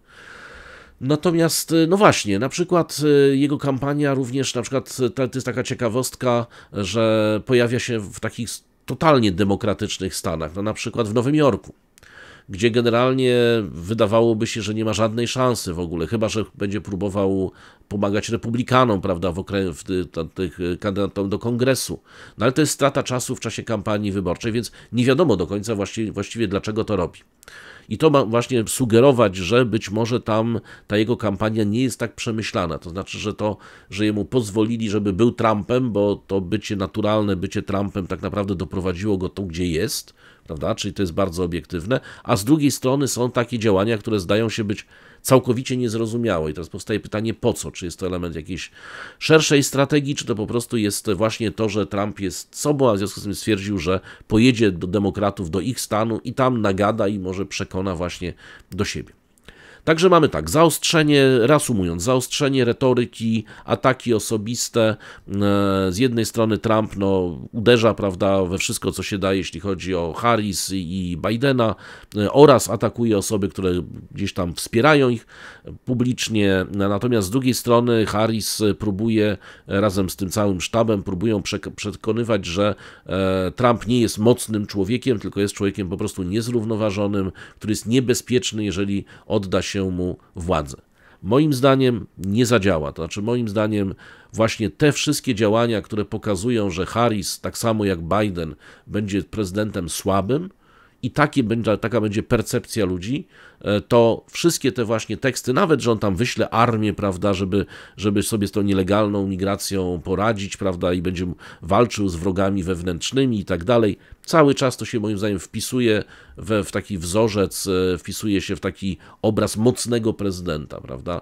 Natomiast, y, no właśnie, na przykład y, jego kampania również, na przykład y, to jest taka ciekawostka, że pojawia się w takich totalnie demokratycznych Stanach, no na przykład w Nowym Jorku, gdzie generalnie wydawałoby się, że nie ma żadnej szansy w ogóle, chyba że będzie próbował pomagać republikanom, prawda, w, w tych y, kandydatom do kongresu. No ale to jest strata czasu w czasie kampanii wyborczej, więc nie wiadomo do końca właści- właściwie dlaczego to robi. I to ma właśnie sugerować, że być może tam ta jego kampania nie jest tak przemyślana. To znaczy, że to, że jemu pozwolili, żeby był Trumpem, bo to bycie naturalne, bycie Trumpem tak naprawdę doprowadziło go tu, gdzie jest, prawda? Czyli to jest bardzo obiektywne. A z drugiej strony są takie działania, które zdają się być całkowicie niezrozumiałe. I teraz powstaje pytanie, po co? Czy jest to element jakiejś szerszej strategii, czy to po prostu jest właśnie to, że Trump jest sobą, a w związku z tym stwierdził, że pojedzie do demokratów do ich stanu i tam nagada i może przekona właśnie do siebie. Także mamy tak, zaostrzenie, reasumując, zaostrzenie retoryki, ataki osobiste. E, z jednej strony Trump no, uderza prawda, we wszystko, co się da, jeśli chodzi o Harris i Bidena, e, oraz atakuje osoby, które gdzieś tam wspierają ich publicznie. Natomiast z drugiej strony Harris próbuje e, razem z tym całym sztabem, próbują przekonywać, że Trump nie jest mocnym człowiekiem, tylko jest człowiekiem po prostu niezrównoważonym, który jest niebezpieczny, jeżeli odda się się mu władzę. Moim zdaniem nie zadziała. To znaczy, moim zdaniem, właśnie te wszystkie działania, które pokazują, że Harris, tak samo jak Biden, będzie prezydentem słabym, i taki będzie, taka będzie percepcja ludzi, e, to wszystkie te właśnie teksty, nawet że on tam wyśle armię, prawda, żeby, żeby sobie z tą nielegalną migracją poradzić, prawda, i będzie walczył z wrogami wewnętrznymi i tak dalej, cały czas to się moim zdaniem wpisuje we, w taki wzorzec, e, wpisuje się w taki obraz mocnego prezydenta, prawda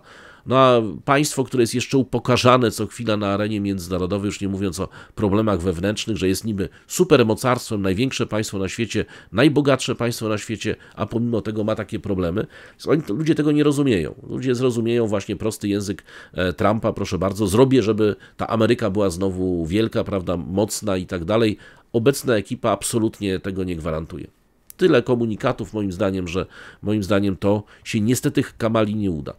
no a państwo, które jest jeszcze upokarzane co chwila na arenie międzynarodowej, już nie mówiąc o problemach wewnętrznych, że jest niby supermocarstwem, największe państwo na świecie, najbogatsze państwo na świecie, a pomimo tego ma takie problemy. Oni, ludzie tego nie rozumieją. Ludzie zrozumieją właśnie prosty język e, Trumpa, proszę bardzo, zrobię, żeby ta Ameryka była znowu wielka, prawda, mocna i tak dalej. Obecna ekipa absolutnie tego nie gwarantuje tyle komunikatów moim zdaniem, że moim zdaniem to się niestety Kamali nie uda.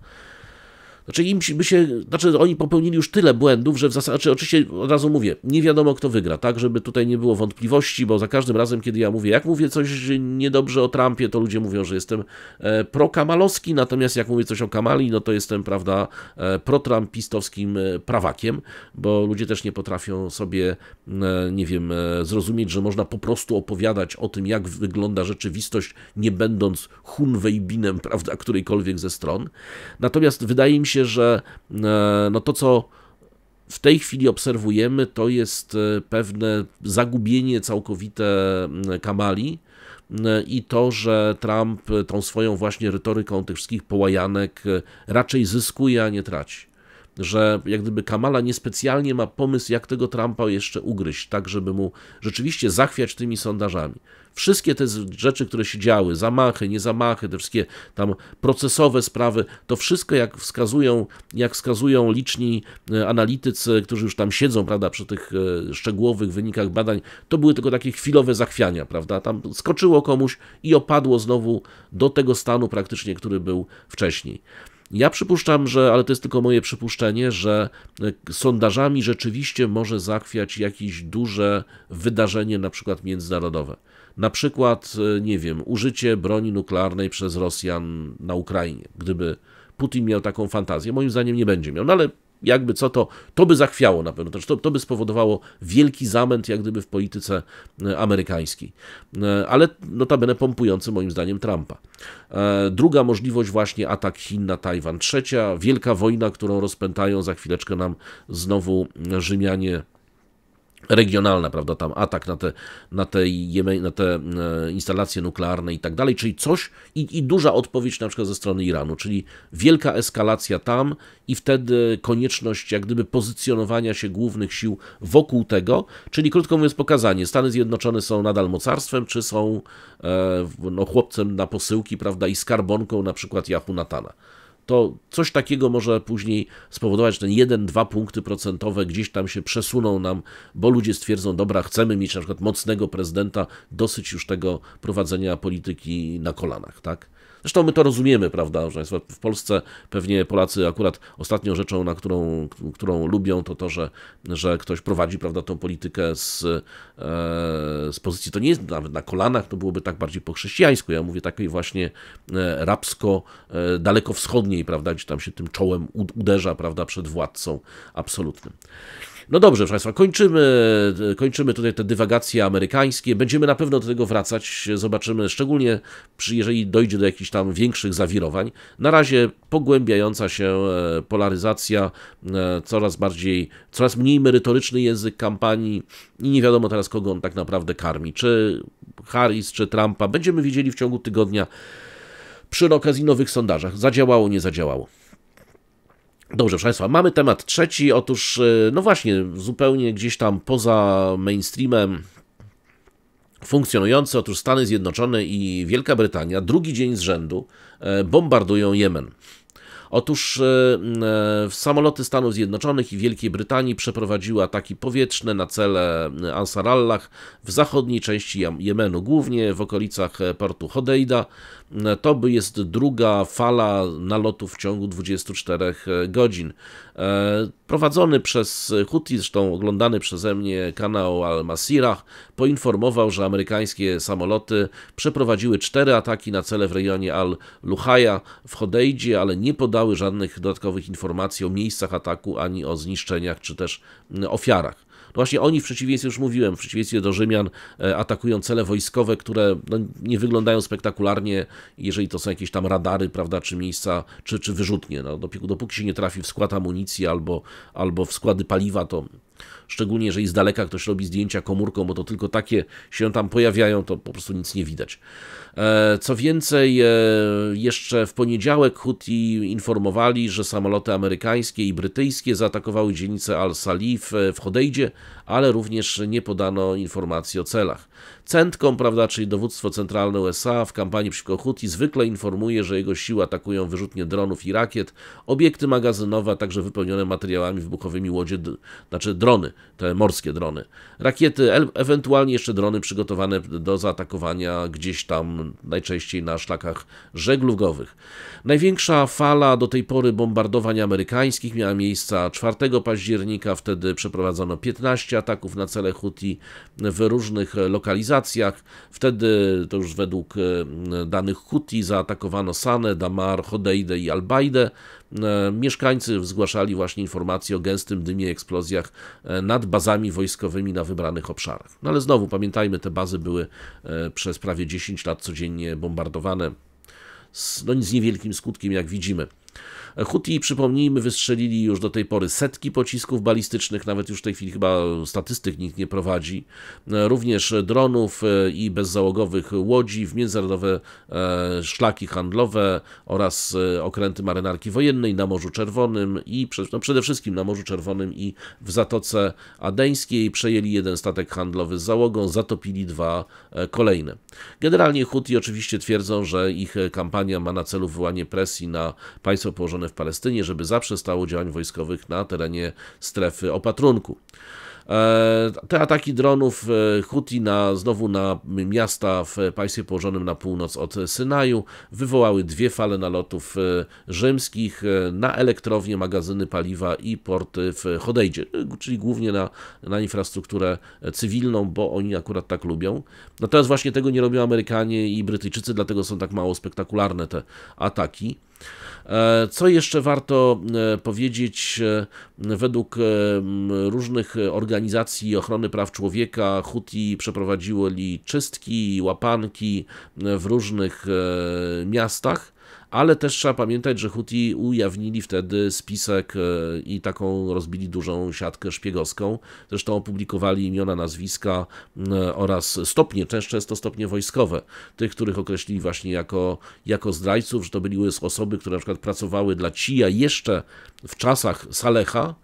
Znaczy, im by się, znaczy oni popełnili już tyle błędów, że w zasadzie, znaczy oczywiście od razu mówię, nie wiadomo kto wygra, tak, żeby tutaj nie było wątpliwości, bo za każdym razem, kiedy ja mówię, jak mówię coś niedobrze o Trumpie, to ludzie mówią, że jestem e, pro-kamalowski, natomiast jak mówię coś o Kamali, no to jestem, prawda, e, pro-trumpistowskim e, prawakiem, bo ludzie też nie potrafią sobie, nie wiem, zrozumieć, że można po prostu opowiadać o tym, jak wygląda rzeczywistość, nie będąc hunwejbinem, [laughs] prawda, którejkolwiek ze stron. Natomiast wydaje mi się, się, że e, no to, co w tej chwili obserwujemy, to jest e, pewne zagubienie całkowite Kamali i to, że Trump e, tą swoją właśnie retoryką tych wszystkich połajanek raczej zyskuje, a nie traci. Że jak gdyby Kamala niespecjalnie ma pomysł, jak tego Trumpa jeszcze ugryźć, tak żeby mu rzeczywiście zachwiać tymi sondażami. Wszystkie te rzeczy, które się działy, zamachy, niezamachy, te wszystkie tam procesowe sprawy, to wszystko jak wskazują, jak wskazują liczni e, analitycy, którzy już tam siedzą, prawda, przy tych e, szczegółowych wynikach badań, to były tylko takie chwilowe zachwiania, prawda, tam skoczyło komuś i opadło znowu do tego stanu praktycznie, który był wcześniej. Ja przypuszczam, że, ale to jest tylko moje przypuszczenie, że e, sondażami rzeczywiście może zachwiać jakieś duże wydarzenie, na przykład międzynarodowe. Na przykład, e, nie wiem, użycie broni nuklearnej przez Rosjan na Ukrainie. Gdyby Putin miał taką fantazję, moim zdaniem nie będzie miał, no ale jakby co to, to by zachwiało na pewno, to, to by spowodowało wielki zamęt jak gdyby w polityce e, amerykańskiej, e, ale notabene pompujący moim zdaniem Trumpa. Druga możliwość właśnie atak Chin na Tajwan. Trzecia, wielka wojna, którą rozpętają za chwileczkę nam znowu Rzymianie regionalna, prawda, tam atak na te, na te, na te e, instalacje nuklearne i tak dalej, czyli coś i, i duża odpowiedź na przykład ze strony Iranu, czyli wielka eskalacja tam i wtedy konieczność jak gdyby pozycjonowania się głównych sił wokół tego, czyli krótko mówiąc pokazanie, Stany Zjednoczone są nadal mocarstwem, czy są e, no, chłopcem na posyłki, prawda, i skarbonką na przykład Jahu Natana to coś takiego może później spowodować, że ten 1-2 punkty procentowe gdzieś tam się przesuną nam, bo ludzie stwierdzą, dobra, chcemy mieć na przykład mocnego prezydenta, dosyć już tego prowadzenia polityki na kolanach, tak? Zresztą my to rozumiemy, prawda? W Polsce pewnie Polacy akurat ostatnią rzeczą, na którą, którą lubią, to to, że, że ktoś prowadzi prawda, tą politykę z, e, z pozycji, to nie jest nawet na kolanach, to byłoby tak bardziej po chrześcijańsku. Ja mówię takiej właśnie e, rabsko-dalekowschodniej, e, prawda, gdzie tam się tym czołem uderza prawda, przed władcą absolutnym. No dobrze, proszę Państwa, kończymy, kończymy tutaj te dywagacje amerykańskie. Będziemy na pewno do tego wracać. Zobaczymy, szczególnie przy, jeżeli dojdzie do jakichś tam większych zawirowań. Na razie pogłębiająca się e, polaryzacja, e, coraz bardziej, coraz mniej merytoryczny język kampanii i nie wiadomo teraz, kogo on tak naprawdę karmi. Czy Harris, czy Trumpa. Będziemy widzieli w ciągu tygodnia przy okazji nowych sondażach. Zadziałało, nie zadziałało. Dobrze, proszę Państwa, mamy temat trzeci. Otóż, e, no właśnie, zupełnie gdzieś tam poza mainstreamem funkcjonujące, otóż Stany Zjednoczone i Wielka Brytania drugi dzień z rzędu e, bombardują Jemen. Otóż e, samoloty Stanów Zjednoczonych i Wielkiej Brytanii przeprowadziły ataki powietrzne na cele Ansarallah w zachodniej części Jemenu, głównie w okolicach portu Hodeida to jest druga fala nalotów w ciągu 24 e, godzin. E, prowadzony przez Houthi, zresztą oglądany przeze mnie kanał Al-Masirah, poinformował, że amerykańskie samoloty przeprowadziły cztery ataki na cele w rejonie Al-Luhaya w Hodeidzie, ale nie podały żadnych dodatkowych informacji o miejscach ataku ani o zniszczeniach czy też ofiarach. Właśnie oni w przeciwieństwie, już mówiłem, w przeciwieństwie do Rzymian e, atakują cele wojskowe, które no, nie wyglądają spektakularnie, jeżeli to są jakieś tam radary, prawda, czy miejsca, czy, czy wyrzutnie. No, dopóki, dopóki się nie trafi w skład amunicji albo, albo w składy paliwa, to Szczególnie jeżeli z daleka ktoś robi zdjęcia komórką, bo to tylko takie się tam pojawiają, to po prostu nic nie widać. E, co więcej, e, jeszcze w poniedziałek Houthi informowali, że samoloty amerykańskie i brytyjskie zaatakowały dzielnicę Al-Salih e, w Hodejdzie, ale również nie podano informacji o celach. CENTCOM, prawda, czyli dowództwo centralne USA w kampanii przeciwko Houthi zwykle informuje, że jego siły atakują wyrzutnie dronów i rakiet, obiekty magazynowe, a także wypełnione materiałami wybuchowymi łodzie, znaczy drony, te morskie drony. Rakiety, e ewentualnie jeszcze drony przygotowane do zaatakowania gdzieś tam, najczęściej na szlakach żeglugowych. Największa fala do tej pory bombardowań amerykańskich miała miejsca 4 października, wtedy przeprowadzono 15 ataków na cele Huti w różnych lokalizacjach. Wtedy, to już według e, danych Huti, zaatakowano Sanę, Damar, Hodeidę i Albaidę. E, mieszkańcy zgłaszali właśnie informacje o gęstym dymie eksplozjach e, nad bazami wojskowymi na wybranych obszarach. No ale znowu pamiętajmy, te bazy były przez prawie 10 lat codziennie bombardowane z, no, z niewielkim skutkiem, jak widzimy. Huti, przypomnijmy, wystrzelili już do tej pory setki pocisków balistycznych, nawet już w tej chwili chyba statystyk nikt nie prowadzi, e, również dronów e, i bezzałogowych łodzi w międzynarodowe e, szlaki handlowe oraz okręty marynarki wojennej na Morzu Czerwonym i no przede wszystkim na Morzu Czerwonym i w Zatoce Adeńskiej. Przejęli jeden statek handlowy z załogą, zatopili dwa kolejne. Generalnie Huti oczywiście twierdzą, że ich kampania ma na celu wyłanie presji na państwo położone w Palestynie, żeby zaprzestało działań wojskowych na terenie strefy opatrunku. E, te ataki dronów e, Houthi na, znowu na miasta w państwie położonym na północ od Synaju wywołały dwie fale nalotów e, rzymskich na elektrownie, magazyny paliwa i porty w Hodejdzie, czyli głównie na, na infrastrukturę cywilną, bo oni akurat tak lubią. Natomiast właśnie tego nie robią Amerykanie i Brytyjczycy, dlatego są tak mało spektakularne te ataki. E, co jeszcze warto e, powiedzieć e, według różnych organizacji ochrony praw człowieka, Huti przeprowadziło li czystki, łapanki w różnych miastach ale też trzeba pamiętać, że Huti ujawnili wtedy spisek e, i taką rozbili dużą siatkę szpiegowską. Zresztą opublikowali imiona, nazwiska e, oraz stopnie, często stopnie wojskowe, tych, których określili właśnie jako, jako zdrajców, że to były osoby, które na przykład pracowały dla CIA jeszcze w czasach Salecha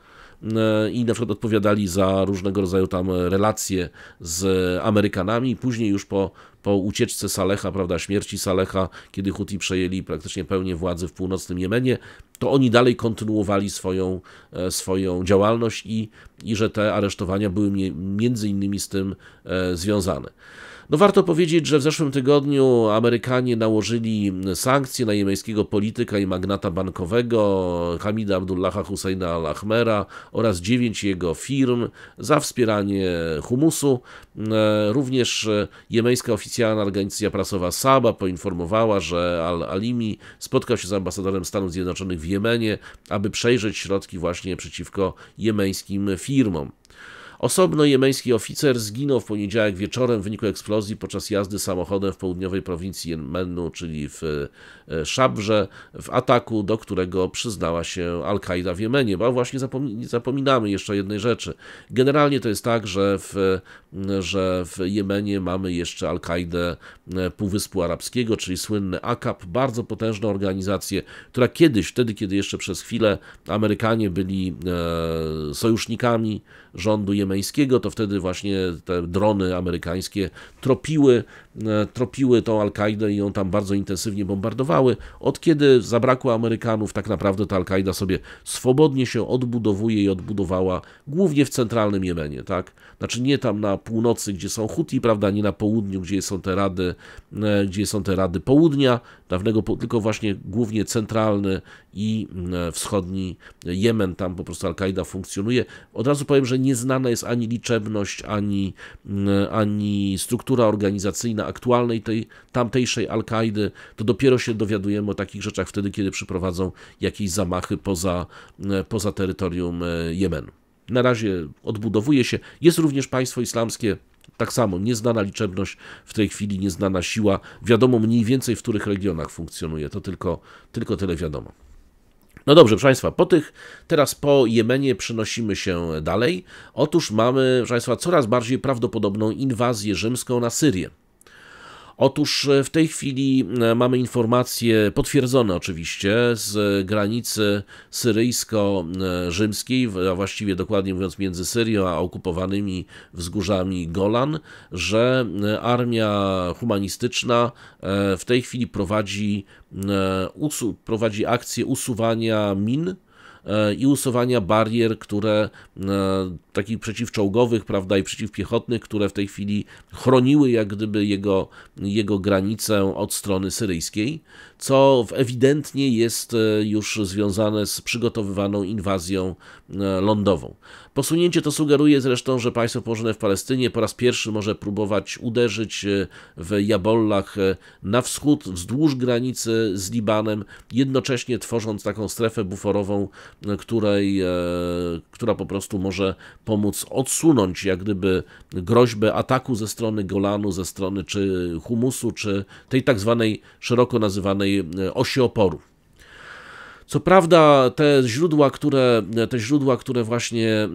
e, i na przykład odpowiadali za różnego rodzaju tam relacje z Amerykanami. Później już po po ucieczce Saleha, prawda, śmierci Saleha, kiedy Huti przejęli praktycznie pełnię władzy w północnym Jemenie, to oni dalej kontynuowali swoją, e, swoją działalność i, i że te aresztowania były między innymi z tym e, związane. No warto powiedzieć, że w zeszłym tygodniu Amerykanie nałożyli sankcje na jemeńskiego polityka i magnata bankowego Hamida Abdullaha Husseina al-Ahmera oraz dziewięć jego firm za wspieranie humusu. E, również jemeńska oficjalna organizacja prasowa Saba poinformowała, że al-Alimi spotkał się z ambasadorem Stanów Zjednoczonych w Jemenie, aby przejrzeć środki właśnie przeciwko jemeńskim firmom. Osobno jemeński oficer zginął w poniedziałek wieczorem w wyniku eksplozji podczas jazdy samochodem w południowej prowincji Jemenu, czyli w e, Szabrze, w ataku, do którego przyznała się Al-Kaida w Jemenie. Bo właśnie zapominamy jeszcze jednej rzeczy. Generalnie to jest tak, że w że w Jemenie mamy jeszcze Al-Kaidę e, Półwyspu Arabskiego, czyli słynny AKAP, bardzo potężną organizację, która kiedyś, wtedy kiedy jeszcze przez chwilę Amerykanie byli e, sojusznikami rządu jemeńskiego, to wtedy właśnie te drony amerykańskie tropiły, e, tropiły tą Al-Kaidę i ją tam bardzo intensywnie bombardowały. Od kiedy zabrakło Amerykanów, tak naprawdę ta Al-Kaida sobie swobodnie się odbudowuje i odbudowała głównie w centralnym Jemenie, tak? Znaczy nie tam na północy, gdzie są Huti, prawda, nie na południu, gdzie są te rady, e, gdzie są te rady południa, dawnego, tylko właśnie głównie centralny i e, wschodni Jemen, tam po prostu Al-Kaida funkcjonuje. Od razu powiem, że nieznana jest ani liczebność, ani, e, ani struktura organizacyjna aktualnej tej tamtejszej Al-Kaidy. To dopiero się dowiadujemy o takich rzeczach wtedy, kiedy przyprowadzą jakieś zamachy poza, poza terytorium Jemenu na razie odbudowuje się. Jest również państwo islamskie, tak samo nieznana liczebność w tej chwili, nieznana siła. Wiadomo mniej więcej, w których regionach funkcjonuje, to tylko, tylko tyle wiadomo. No dobrze, proszę Państwa, po tych, teraz po Jemenie przenosimy się dalej. Otóż mamy, proszę Państwa, coraz bardziej prawdopodobną inwazję rzymską na Syrię. Otóż e, w tej chwili e, mamy informacje potwierdzone oczywiście z granicy syryjsko-rzymskiej, a właściwie dokładnie mówiąc między Syrią a okupowanymi wzgórzami Golan, że e, armia humanistyczna w tej chwili prowadzi, prowadzi akcję usuwania min i usuwania barier, które takich przeciwczołgowych, prawda, i przeciwpiechotnych, które w tej chwili chroniły jak gdyby jego, jego granicę od strony syryjskiej, co ewidentnie jest e, już związane z przygotowywaną inwazją e, lądową. Posunięcie to sugeruje zresztą, że państwo położone w Palestynie po raz pierwszy może próbować uderzyć e, w Jabollach na wschód, wzdłuż granicy z Libanem, jednocześnie tworząc taką strefę buforową, której, która po prostu może pomóc odsunąć jak gdyby groźbę ataku ze strony Golanu, ze strony czy Humusu, czy tej tak zwanej szeroko nazywanej e, osi oporu. Co prawda te źródła, które, te źródła, które właśnie e,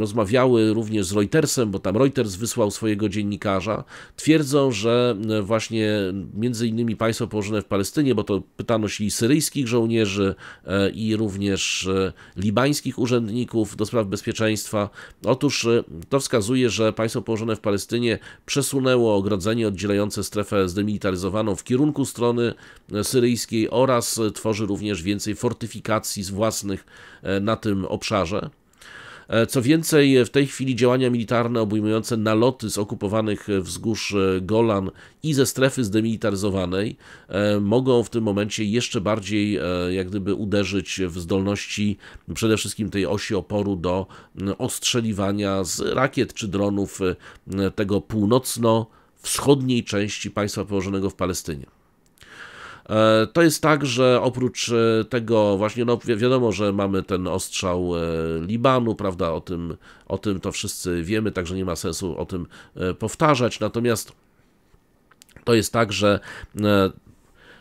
rozmawiały również z Reutersem, bo tam Reuters wysłał swojego dziennikarza, twierdzą, że e, właśnie między innymi państwo położone w Palestynie, bo to pytano się i syryjskich żołnierzy e, i również e, libańskich urzędników do spraw bezpieczeństwa. Otóż to wskazuje, że państwo położone w Palestynie przesunęło ogrodzenie oddzielające strefę zdemilitaryzowaną w kierunku strony syryjskiej oraz tworzy również więcej fortyfikacji z własnych na tym obszarze. E, co więcej, w tej chwili działania militarne obejmujące naloty z okupowanych e, wzgórz e, Golan i ze strefy zdemilitaryzowanej mogą w tym momencie jeszcze bardziej jak gdyby uderzyć w zdolności przede wszystkim tej osi oporu do ostrzeliwania z rakiet czy dronów tego północno-wschodniej części państwa położonego w Palestynie. E, to jest tak, że oprócz e, tego właśnie, no wiadomo, że mamy ten ostrzał e, Libanu, prawda, o tym, o tym to wszyscy wiemy, także nie ma sensu o tym powtarzać, natomiast to jest tak, że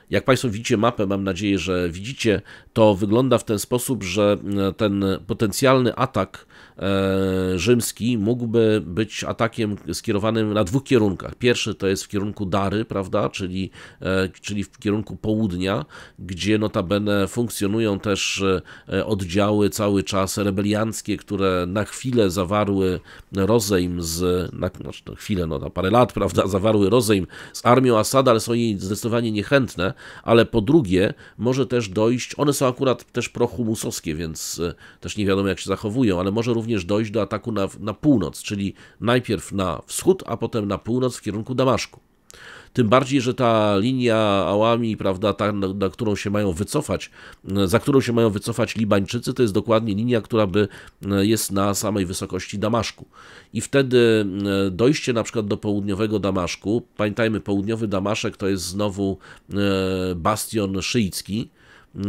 jak Państwo widzicie mapę, mam nadzieję, że widzicie, to wygląda w ten sposób, że ten potencjalny atak E, rzymski mógłby być atakiem skierowanym na dwóch kierunkach. Pierwszy to jest w kierunku Dary, prawda, czyli, e, czyli w kierunku południa, gdzie notabene funkcjonują też e, oddziały cały czas rebelianckie, które na chwilę zawarły rozejm z, na, znaczy na chwilę, no na parę lat, [laughs] prawda, zawarły rozejm z armią Asada, ale są jej zdecydowanie niechętne, ale po drugie może też dojść, one są akurat też prohumusowskie, więc też nie wiadomo jak się zachowują, ale może również również dojść do ataku na, na północ, czyli najpierw na wschód, a potem na północ w kierunku Damaszku. Tym bardziej, że ta linia Ałami, prawda, ta, na, na, którą się mają wycofać, za którą się mają wycofać Libańczycy, to jest dokładnie linia, która by jest na samej wysokości Damaszku. I wtedy dojście na przykład do południowego Damaszku, pamiętajmy, południowy Damaszek to jest znowu e, bastion szyicki,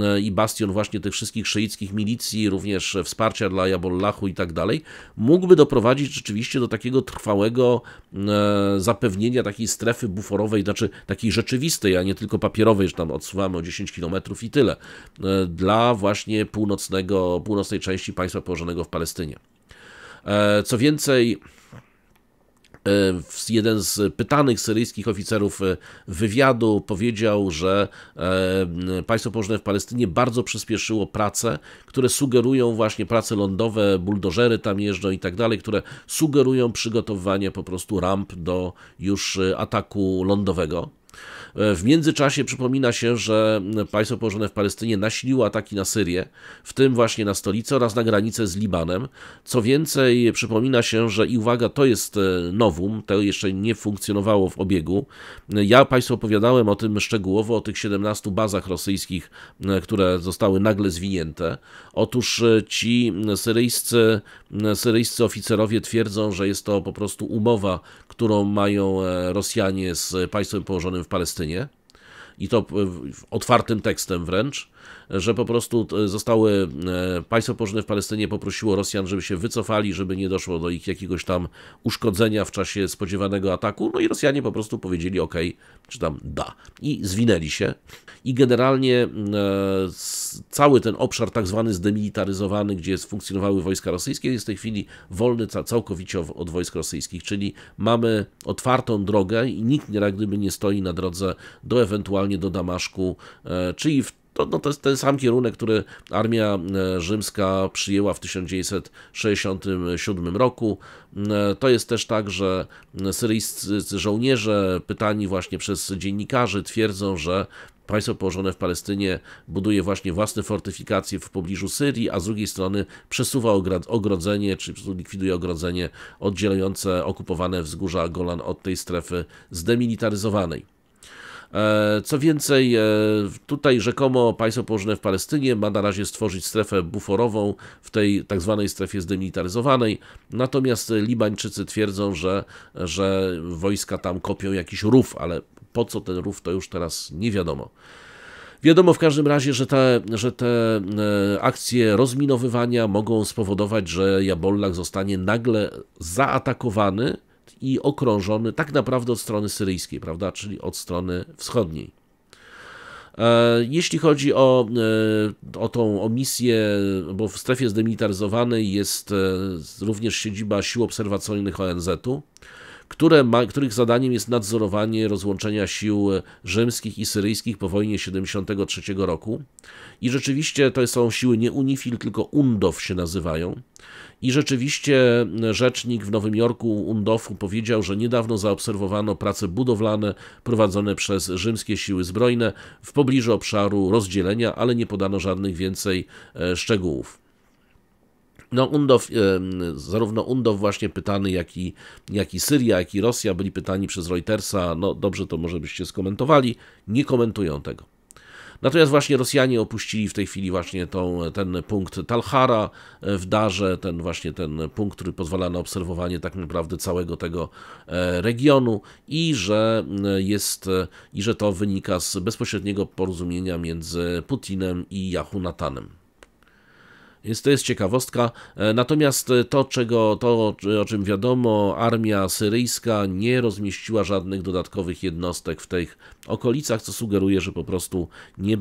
E, i bastion właśnie tych wszystkich szyickich milicji, również wsparcia dla Jabollahu i tak dalej, mógłby doprowadzić rzeczywiście do takiego trwałego e, zapewnienia takiej strefy buforowej, znaczy takiej rzeczywistej, a nie tylko papierowej, że tam odsuwamy o 10 km i tyle, e, dla właśnie północnego, północnej części państwa położonego w Palestynie. Co więcej, E, jeden z pytanych syryjskich oficerów e, wywiadu powiedział, że e, państwo położone w Palestynie bardzo przyspieszyło prace, które sugerują właśnie prace lądowe, buldożery tam jeżdżą i tak dalej, które sugerują przygotowanie po prostu ramp do już ataku lądowego. E, w międzyczasie przypomina się, że państwo położone w Palestynie nasiliło ataki na Syrię, w tym właśnie na stolicę oraz na granicę z Libanem. Co więcej, przypomina się, że i uwaga, to jest e, nowum, to jeszcze nie funkcjonowało w obiegu. E, ja Państwu opowiadałem o tym szczegółowo, o tych 17 bazach rosyjskich, które zostały nagle zwinięte. Otóż ci syryjscy, syryjscy oficerowie twierdzą, że jest to po prostu umowa, którą mają Rosjanie z państwem położonym w Palestynie i to otwartym tekstem wręcz że po prostu e, zostały, e, państwo położone w Palestynie poprosiło Rosjan, żeby się wycofali, żeby nie doszło do ich jakiegoś tam uszkodzenia w czasie spodziewanego ataku, no i Rosjanie po prostu powiedzieli ok, czy tam da i zwinęli się i generalnie e, cały ten obszar tak zwany zdemilitaryzowany, gdzie funkcjonowały wojska rosyjskie jest w tej chwili wolny całkowicie od wojsk rosyjskich, czyli mamy otwartą drogę i nikt jak gdyby nie stoi na drodze do ewentualnie do Damaszku, czyli w to, no, to jest ten sam kierunek, który armia e, rzymska przyjęła w 1967 roku. E, to jest też tak, że syryjscy żołnierze, pytani właśnie przez dziennikarzy, twierdzą, że Państwo położone w Palestynie buduje właśnie własne fortyfikacje w pobliżu Syrii, a z drugiej strony przesuwa ogrodzenie, czy likwiduje ogrodzenie oddzielające okupowane wzgórza Golan od tej strefy zdemilitaryzowanej. E, co więcej, e, tutaj rzekomo państwo położone w Palestynie ma na razie stworzyć strefę buforową w tej tak zwanej strefie zdemilitaryzowanej, natomiast Libańczycy twierdzą, że, że wojska tam kopią jakiś rów, ale po co ten rów to już teraz nie wiadomo. Wiadomo w każdym razie, że te, że te e, akcje rozminowywania mogą spowodować, że Jabollak zostanie nagle zaatakowany, i okrążony tak naprawdę od strony syryjskiej, prawda, czyli od strony wschodniej. E, jeśli chodzi o, e, o tą o misję, bo w strefie zdemilitaryzowanej jest e, również siedziba sił obserwacyjnych ONZ-u, które których zadaniem jest nadzorowanie rozłączenia sił rzymskich i syryjskich po wojnie 73 roku. I rzeczywiście to są siły nie UNIFIL, tylko UNDOF się nazywają. I rzeczywiście mm, rzecznik w Nowym Jorku Undofu powiedział, że niedawno zaobserwowano prace budowlane prowadzone przez rzymskie siły zbrojne w pobliżu obszaru rozdzielenia, ale nie podano żadnych więcej e, szczegółów. No UNDOF, e, zarówno UNDOF właśnie pytany, jak i, jak i Syria, jak i Rosja byli pytani przez Reutersa, no dobrze to może byście skomentowali, nie komentują tego. Natomiast właśnie Rosjanie opuścili w tej chwili właśnie tą, ten punkt Talhara e, w Darze, ten właśnie ten punkt, który pozwala na obserwowanie tak naprawdę całego tego e, regionu i że e, jest i że to wynika z bezpośredniego porozumienia między Putinem i Yahunatanem. Więc to jest ciekawostka. E, natomiast e, to, czego, to, o czym wiadomo, armia syryjska nie rozmieściła żadnych dodatkowych jednostek w tych okolicach, co sugeruje, że po prostu nie,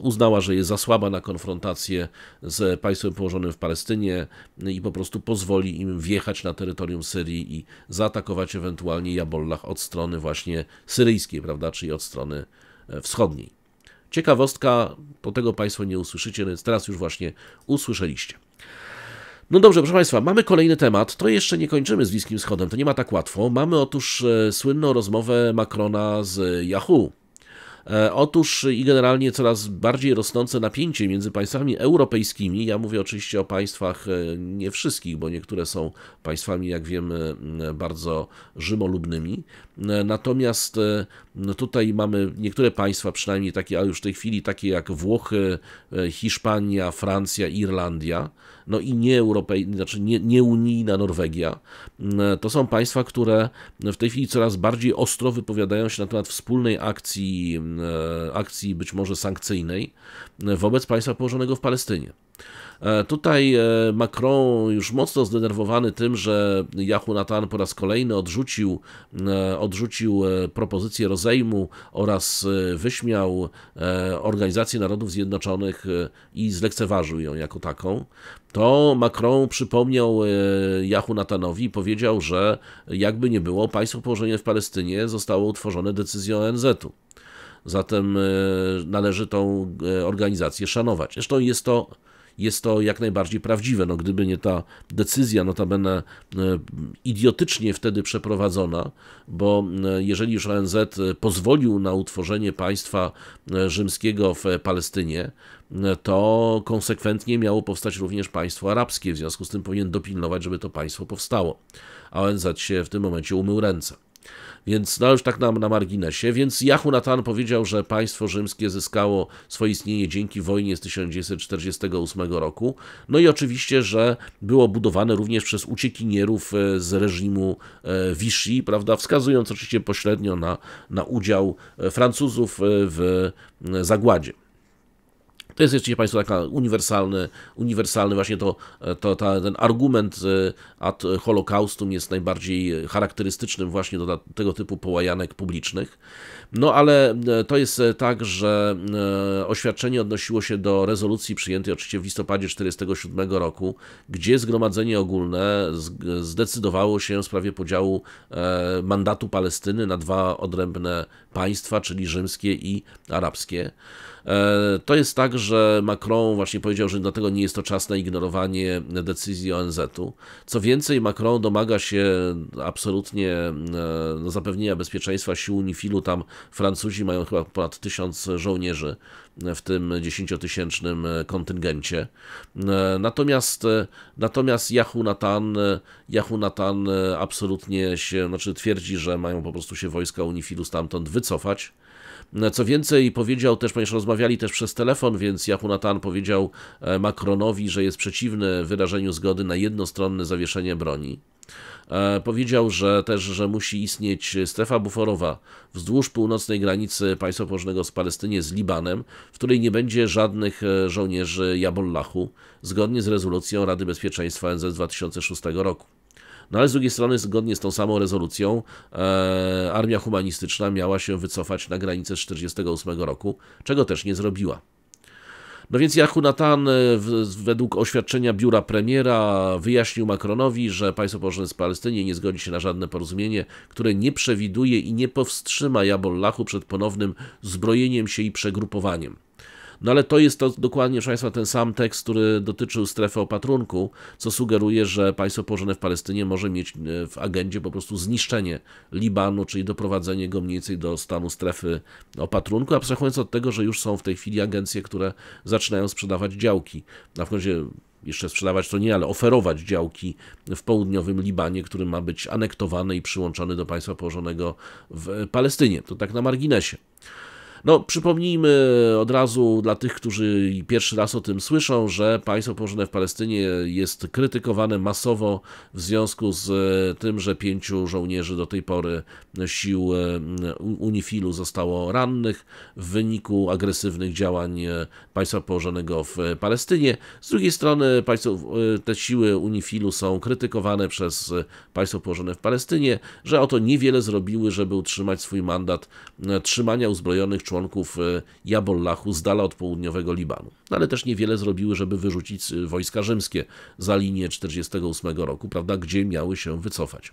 uznała, że jest za słaba na konfrontację z państwem położonym w Palestynie i po prostu pozwoli im wjechać na terytorium Syrii i zaatakować ewentualnie Jabollah od strony właśnie syryjskiej, prawda, czyli od strony e, wschodniej. Ciekawostka, bo tego Państwo nie usłyszycie, więc teraz już właśnie usłyszeliście. No dobrze, proszę Państwa, mamy kolejny temat. To jeszcze nie kończymy z Bliskim Wschodem, to nie ma tak łatwo. Mamy otóż e, słynną rozmowę Macrona z Yahoo. E, otóż i generalnie coraz bardziej rosnące napięcie między państwami europejskimi, ja mówię oczywiście o państwach e, nie wszystkich, bo niektóre są państwami, jak wiemy, e, bardzo rzymolubnymi. Natomiast no tutaj mamy niektóre państwa, przynajmniej takie, a już w tej chwili takie jak Włochy, Hiszpania, Francja, Irlandia, no i nie Europej, znaczy nie, nie unijna Norwegia. Mm, to są państwa, które w tej chwili coraz bardziej ostro wypowiadają się na temat wspólnej akcji, mm, e, akcji być może sankcyjnej mm, wobec państwa położonego w Palestynie. E, tutaj e, Macron już mocno zdenerwowany tym, że Yahoo Nathan po raz kolejny odrzucił, e, odrzucił propozycję rozejmu oraz wyśmiał Organizację Narodów Zjednoczonych i zlekceważył ją jako taką, to Macron przypomniał Yahoo Natanowi i powiedział, że jakby nie było, państwo położenie w Palestynie zostało utworzone decyzją ONZ-u. Zatem należy tą organizację szanować. Zresztą jest to jest to jak najbardziej prawdziwe. No, gdyby nie ta decyzja, notabene e, idiotycznie wtedy przeprowadzona, bo e, jeżeli już ONZ e, pozwolił na utworzenie państwa rzymskiego w Palestynie, to konsekwentnie miało powstać również państwo arabskie. W związku z tym powinien dopilnować, żeby to państwo powstało. A ONZ się w tym momencie umył ręce. Więc no już tak na, na marginesie. Więc Jachu Natan powiedział, że państwo rzymskie zyskało swoje istnienie dzięki wojnie z 1948 roku. No i oczywiście, że było budowane również przez uciekinierów e, z reżimu e, Vichy, prawda, wskazując oczywiście pośrednio na, na udział e, Francuzów w zagładzie. To jest, wiecie Państwo, taka uniwersalny, uniwersalny właśnie to, to ta, ten argument ad Holokaustum jest najbardziej charakterystycznym właśnie do tego typu połajanek publicznych. No ale e, to jest e, tak, że e, oświadczenie odnosiło się do rezolucji przyjętej oczywiście w listopadzie 1947 roku, gdzie Zgromadzenie Ogólne zdecydowało się w sprawie podziału mandatu Palestyny na dwa odrębne państwa, czyli rzymskie i arabskie. E, to jest tak, że Macron właśnie powiedział, że dlatego nie jest to czas na ignorowanie decyzji ONZ-u. Co więcej, Macron domaga się absolutnie e, no, zapewnienia bezpieczeństwa sił UNIFIL-u. Tam Francuzi mają chyba ponad tysiąc żołnierzy w tym dziesięciotysięcznym kontyngencie. E, natomiast, natomiast Yahunatan, Yahunatan absolutnie się, znaczy twierdzi, że mają po prostu się wojska Unifilu stamtąd wycofać. E, co więcej, powiedział też, ponieważ rozmawiali też przez telefon, więc Yahunatan powiedział e, Macronowi, że jest przeciwny wyrażeniu zgody na jednostronne zawieszenie broni. E, powiedział, że też, że musi istnieć strefa buforowa wzdłuż północnej granicy państwa położonego z Palestynie z Libanem, w której nie będzie żadnych żołnierzy Jabollahu, zgodnie z rezolucją Rady Bezpieczeństwa ONZ z 2006 roku. No ale z drugiej strony, zgodnie z tą samą rezolucją, e, armia humanistyczna miała się wycofać na granicę 1948 roku, czego też nie zrobiła. No więc Yahu e, według oświadczenia biura premiera wyjaśnił Macronowi, że państwo położone z Palestynie nie zgodzi się na żadne porozumienie, które nie przewiduje i nie powstrzyma Jabollahu przed ponownym zbrojeniem się i przegrupowaniem. No ale to jest to dokładnie, proszę Państwa, ten sam tekst, który dotyczył strefy opatrunku, co sugeruje, że państwo położone w Palestynie może mieć e, w agendzie po prostu zniszczenie Libanu, czyli doprowadzenie go mniej więcej do stanu strefy opatrunku, przechodząc od tego, że już są w tej chwili agencje, które zaczynają sprzedawać działki. Na w końcu jeszcze sprzedawać to nie, ale oferować działki w południowym Libanie, który ma być anektowany i przyłączony do państwa położonego w Palestynie. To tak na marginesie. No, przypomnijmy od razu dla tych, którzy pierwszy raz o tym słyszą, że państwo położone w Palestynie jest krytykowane masowo w związku z e, tym, że pięciu żołnierzy do tej pory sił e, Unifilu zostało rannych w wyniku agresywnych działań e, państwa położonego w Palestynie. Z drugiej strony państwo, te siły Unifilu są krytykowane przez państwo położone w Palestynie, że oto niewiele zrobiły, żeby utrzymać swój mandat trzymania uzbrojonych członków członków e, Jabollahu z dala od południowego Libanu. No, ale też niewiele zrobiły, żeby wyrzucić e, wojska rzymskie za linię 48 roku, prawda, gdzie miały się wycofać.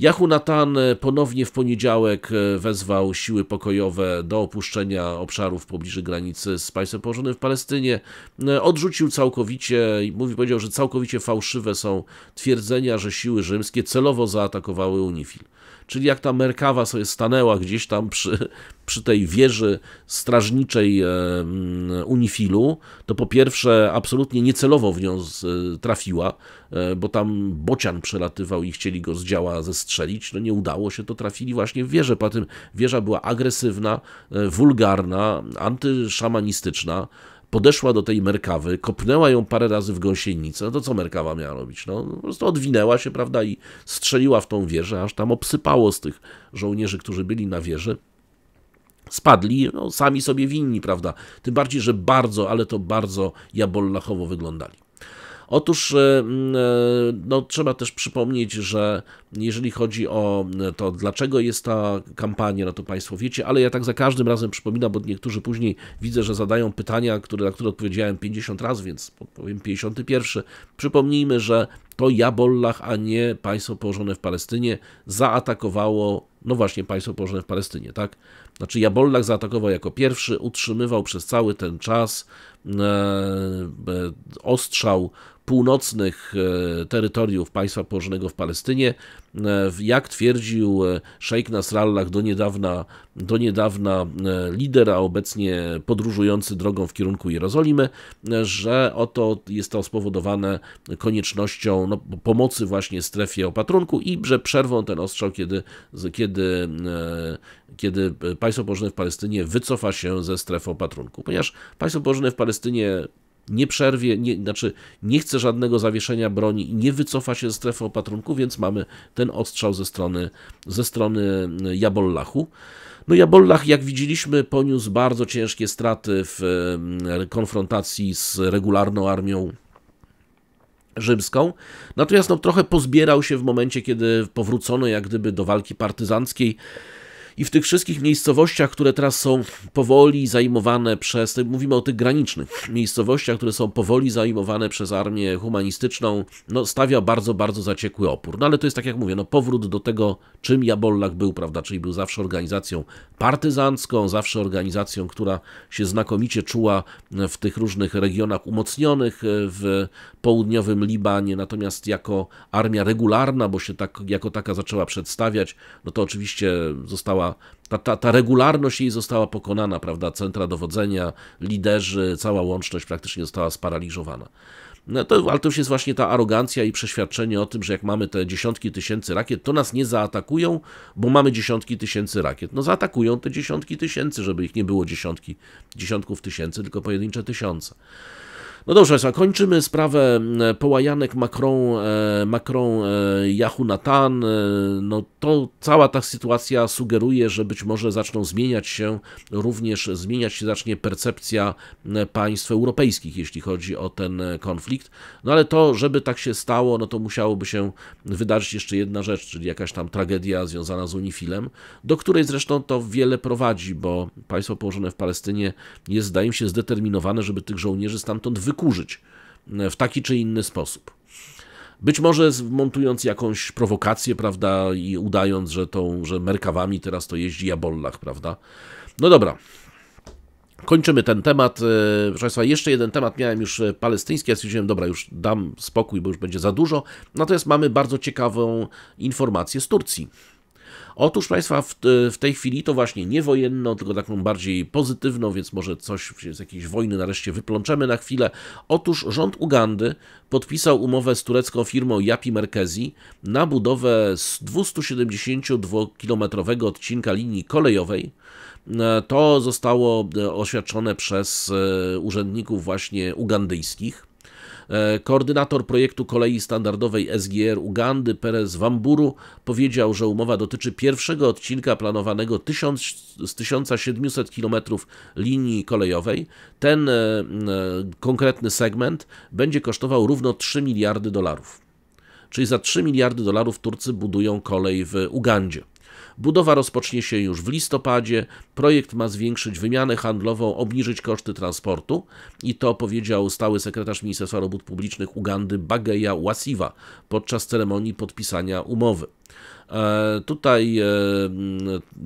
Jahu Natan e, ponownie w poniedziałek e, wezwał siły pokojowe do opuszczenia obszarów w pobliżu granicy z państwem położonym w Palestynie. E, odrzucił całkowicie, mówi, powiedział, że całkowicie fałszywe są twierdzenia, że siły rzymskie celowo zaatakowały UNIFIL. Czyli jak ta Merkawa sobie stanęła gdzieś tam przy, [laughs] przy tej wieży strażniczej Unifilu, to po pierwsze absolutnie niecelowo w nią trafiła, bo tam bocian przelatywał i chcieli go z działa zestrzelić strzelić. No nie udało się, to trafili właśnie w wieżę. Po tym wieża była agresywna, e, wulgarna, antyszamanistyczna podeszła do tej Merkawy, kopnęła ją parę razy w gąsienicę, no to co Merkawa miała robić? No, po prostu odwinęła się, prawda, i strzeliła w tą wieżę, aż tam obsypało z tych żołnierzy, którzy byli na wieży. Spadli, no, sami sobie winni, prawda? Tym bardziej, że bardzo, ale to bardzo jabollachowo wyglądali. Otóż e, e, no, trzeba też przypomnieć, że jeżeli chodzi o e, to, dlaczego jest ta kampania, no to Państwo wiecie, ale ja tak za każdym razem przypominam, bo niektórzy później widzę, że zadają pytania, które, na które odpowiedziałem 50 razy, więc powiem 51. Przypomnijmy, że to Jabollah, a nie państwo położone w Palestynie, zaatakowało, no właśnie, państwo położone w Palestynie, tak? Znaczy Jabollah zaatakował jako pierwszy, utrzymywał przez cały ten czas e, ostrzał północnych e, terytoriów państwa położonego w Palestynie. E, jak twierdził e, szejk Nasrallah, do niedawna, do niedawna lider, a obecnie podróżujący drogą w kierunku Jerozolimy, że oto jest to spowodowane koniecznością no, pomocy właśnie strefie opatrunku i że przerwą ten ostrzał, kiedy, kiedy, kiedy państwo położone w Palestynie wycofa się ze strefy opatrunku. Ponieważ państwo położone w Palestynie nie przerwie, nie, znaczy nie chce żadnego zawieszenia broni i nie wycofa się ze strefy opatrunku, więc mamy ten ostrzał ze strony, ze strony e, Jabollachu. No Jabollah, jak widzieliśmy, poniósł bardzo ciężkie straty w e, konfrontacji z regularną armią rzymską. Natomiast no, trochę pozbierał się w momencie, kiedy powrócono jak gdyby do walki partyzanckiej. I w tych wszystkich miejscowościach, które teraz są powoli zajmowane przez, mówimy o tych granicznych miejscowościach, które są powoli zajmowane przez armię humanistyczną, no, stawia bardzo, bardzo zaciekły opór. No ale to jest tak jak mówię, no, powrót do tego, czym Jabollak był, prawda, czyli był zawsze organizacją partyzancką, zawsze organizacją, która się znakomicie czuła w tych różnych regionach umocnionych e, w południowym Libanie, natomiast jako armia regularna, bo się tak, jako taka zaczęła przedstawiać, no to oczywiście została została, ta, ta, ta regularność jej została pokonana, prawda? Centra dowodzenia, liderzy, cała łączność praktycznie została sparaliżowana. No to, ale to już jest właśnie ta arogancja i przeświadczenie o tym, że jak mamy te dziesiątki tysięcy rakiet, to nas nie zaatakują, bo mamy dziesiątki tysięcy rakiet. No zaatakują te dziesiątki tysięcy, żeby ich nie było dziesiątki, dziesiątków tysięcy, tylko pojedyncze tysiące. No dobrze, kończymy sprawę mm, połajanek Macron, e, Macron e, Yahu Natan. E, no to cała ta sytuacja sugeruje, że być może zaczną zmieniać się, również zmieniać się zacznie percepcja państw europejskich, jeśli chodzi o ten konflikt. No ale to, żeby tak się stało, no to musiałoby się wydarzyć jeszcze jedna rzecz, czyli jakaś tam tragedia związana z Unifilem, do której zresztą to wiele prowadzi, bo państwo położone w Palestynie jest, zdaje mi się, zdeterminowane, żeby tych żołnierzy stamtąd wy wykurzyć e, w taki czy inny sposób. Być może montując jakąś prowokację, prawda, i udając, że, tą, że Merkawami teraz to jeździ Jabollach, prawda. No dobra, Kończymy ten temat. E, proszę Państwa, jeszcze jeden temat miałem już e, palestyński, ja stwierdziłem, dobra, już dam spokój, bo już będzie za dużo. Natomiast mamy bardzo ciekawą informację z Turcji. Otóż Państwa, w, w tej chwili to właśnie nie wojenną, tylko taką bardziej pozytywną, więc może coś z jakiejś wojny nareszcie wyplączemy na chwilę. Otóż rząd Ugandy podpisał umowę z turecką firmą Yapi Merkezi na budowę 272-kilometrowego odcinka linii kolejowej. E, to zostało e, oświadczone przez e, urzędników właśnie ugandyjskich. E, koordynator projektu kolei standardowej SGR Ugandy, Perez Wamburu, powiedział, że umowa dotyczy pierwszego odcinka planowanego z 1700 km linii kolejowej. Ten e, e, konkretny segment będzie kosztował równo 3 miliardy dolarów. Czyli za 3 miliardy dolarów Turcy budują kolej w Ugandzie. Budowa rozpocznie się już w listopadzie. Projekt ma zwiększyć wymianę handlową, obniżyć koszty transportu i to powiedział stały sekretarz Ministerstwa Robót Publicznych Ugandy Bageja Łasiwa podczas ceremonii podpisania umowy. E, tutaj, e,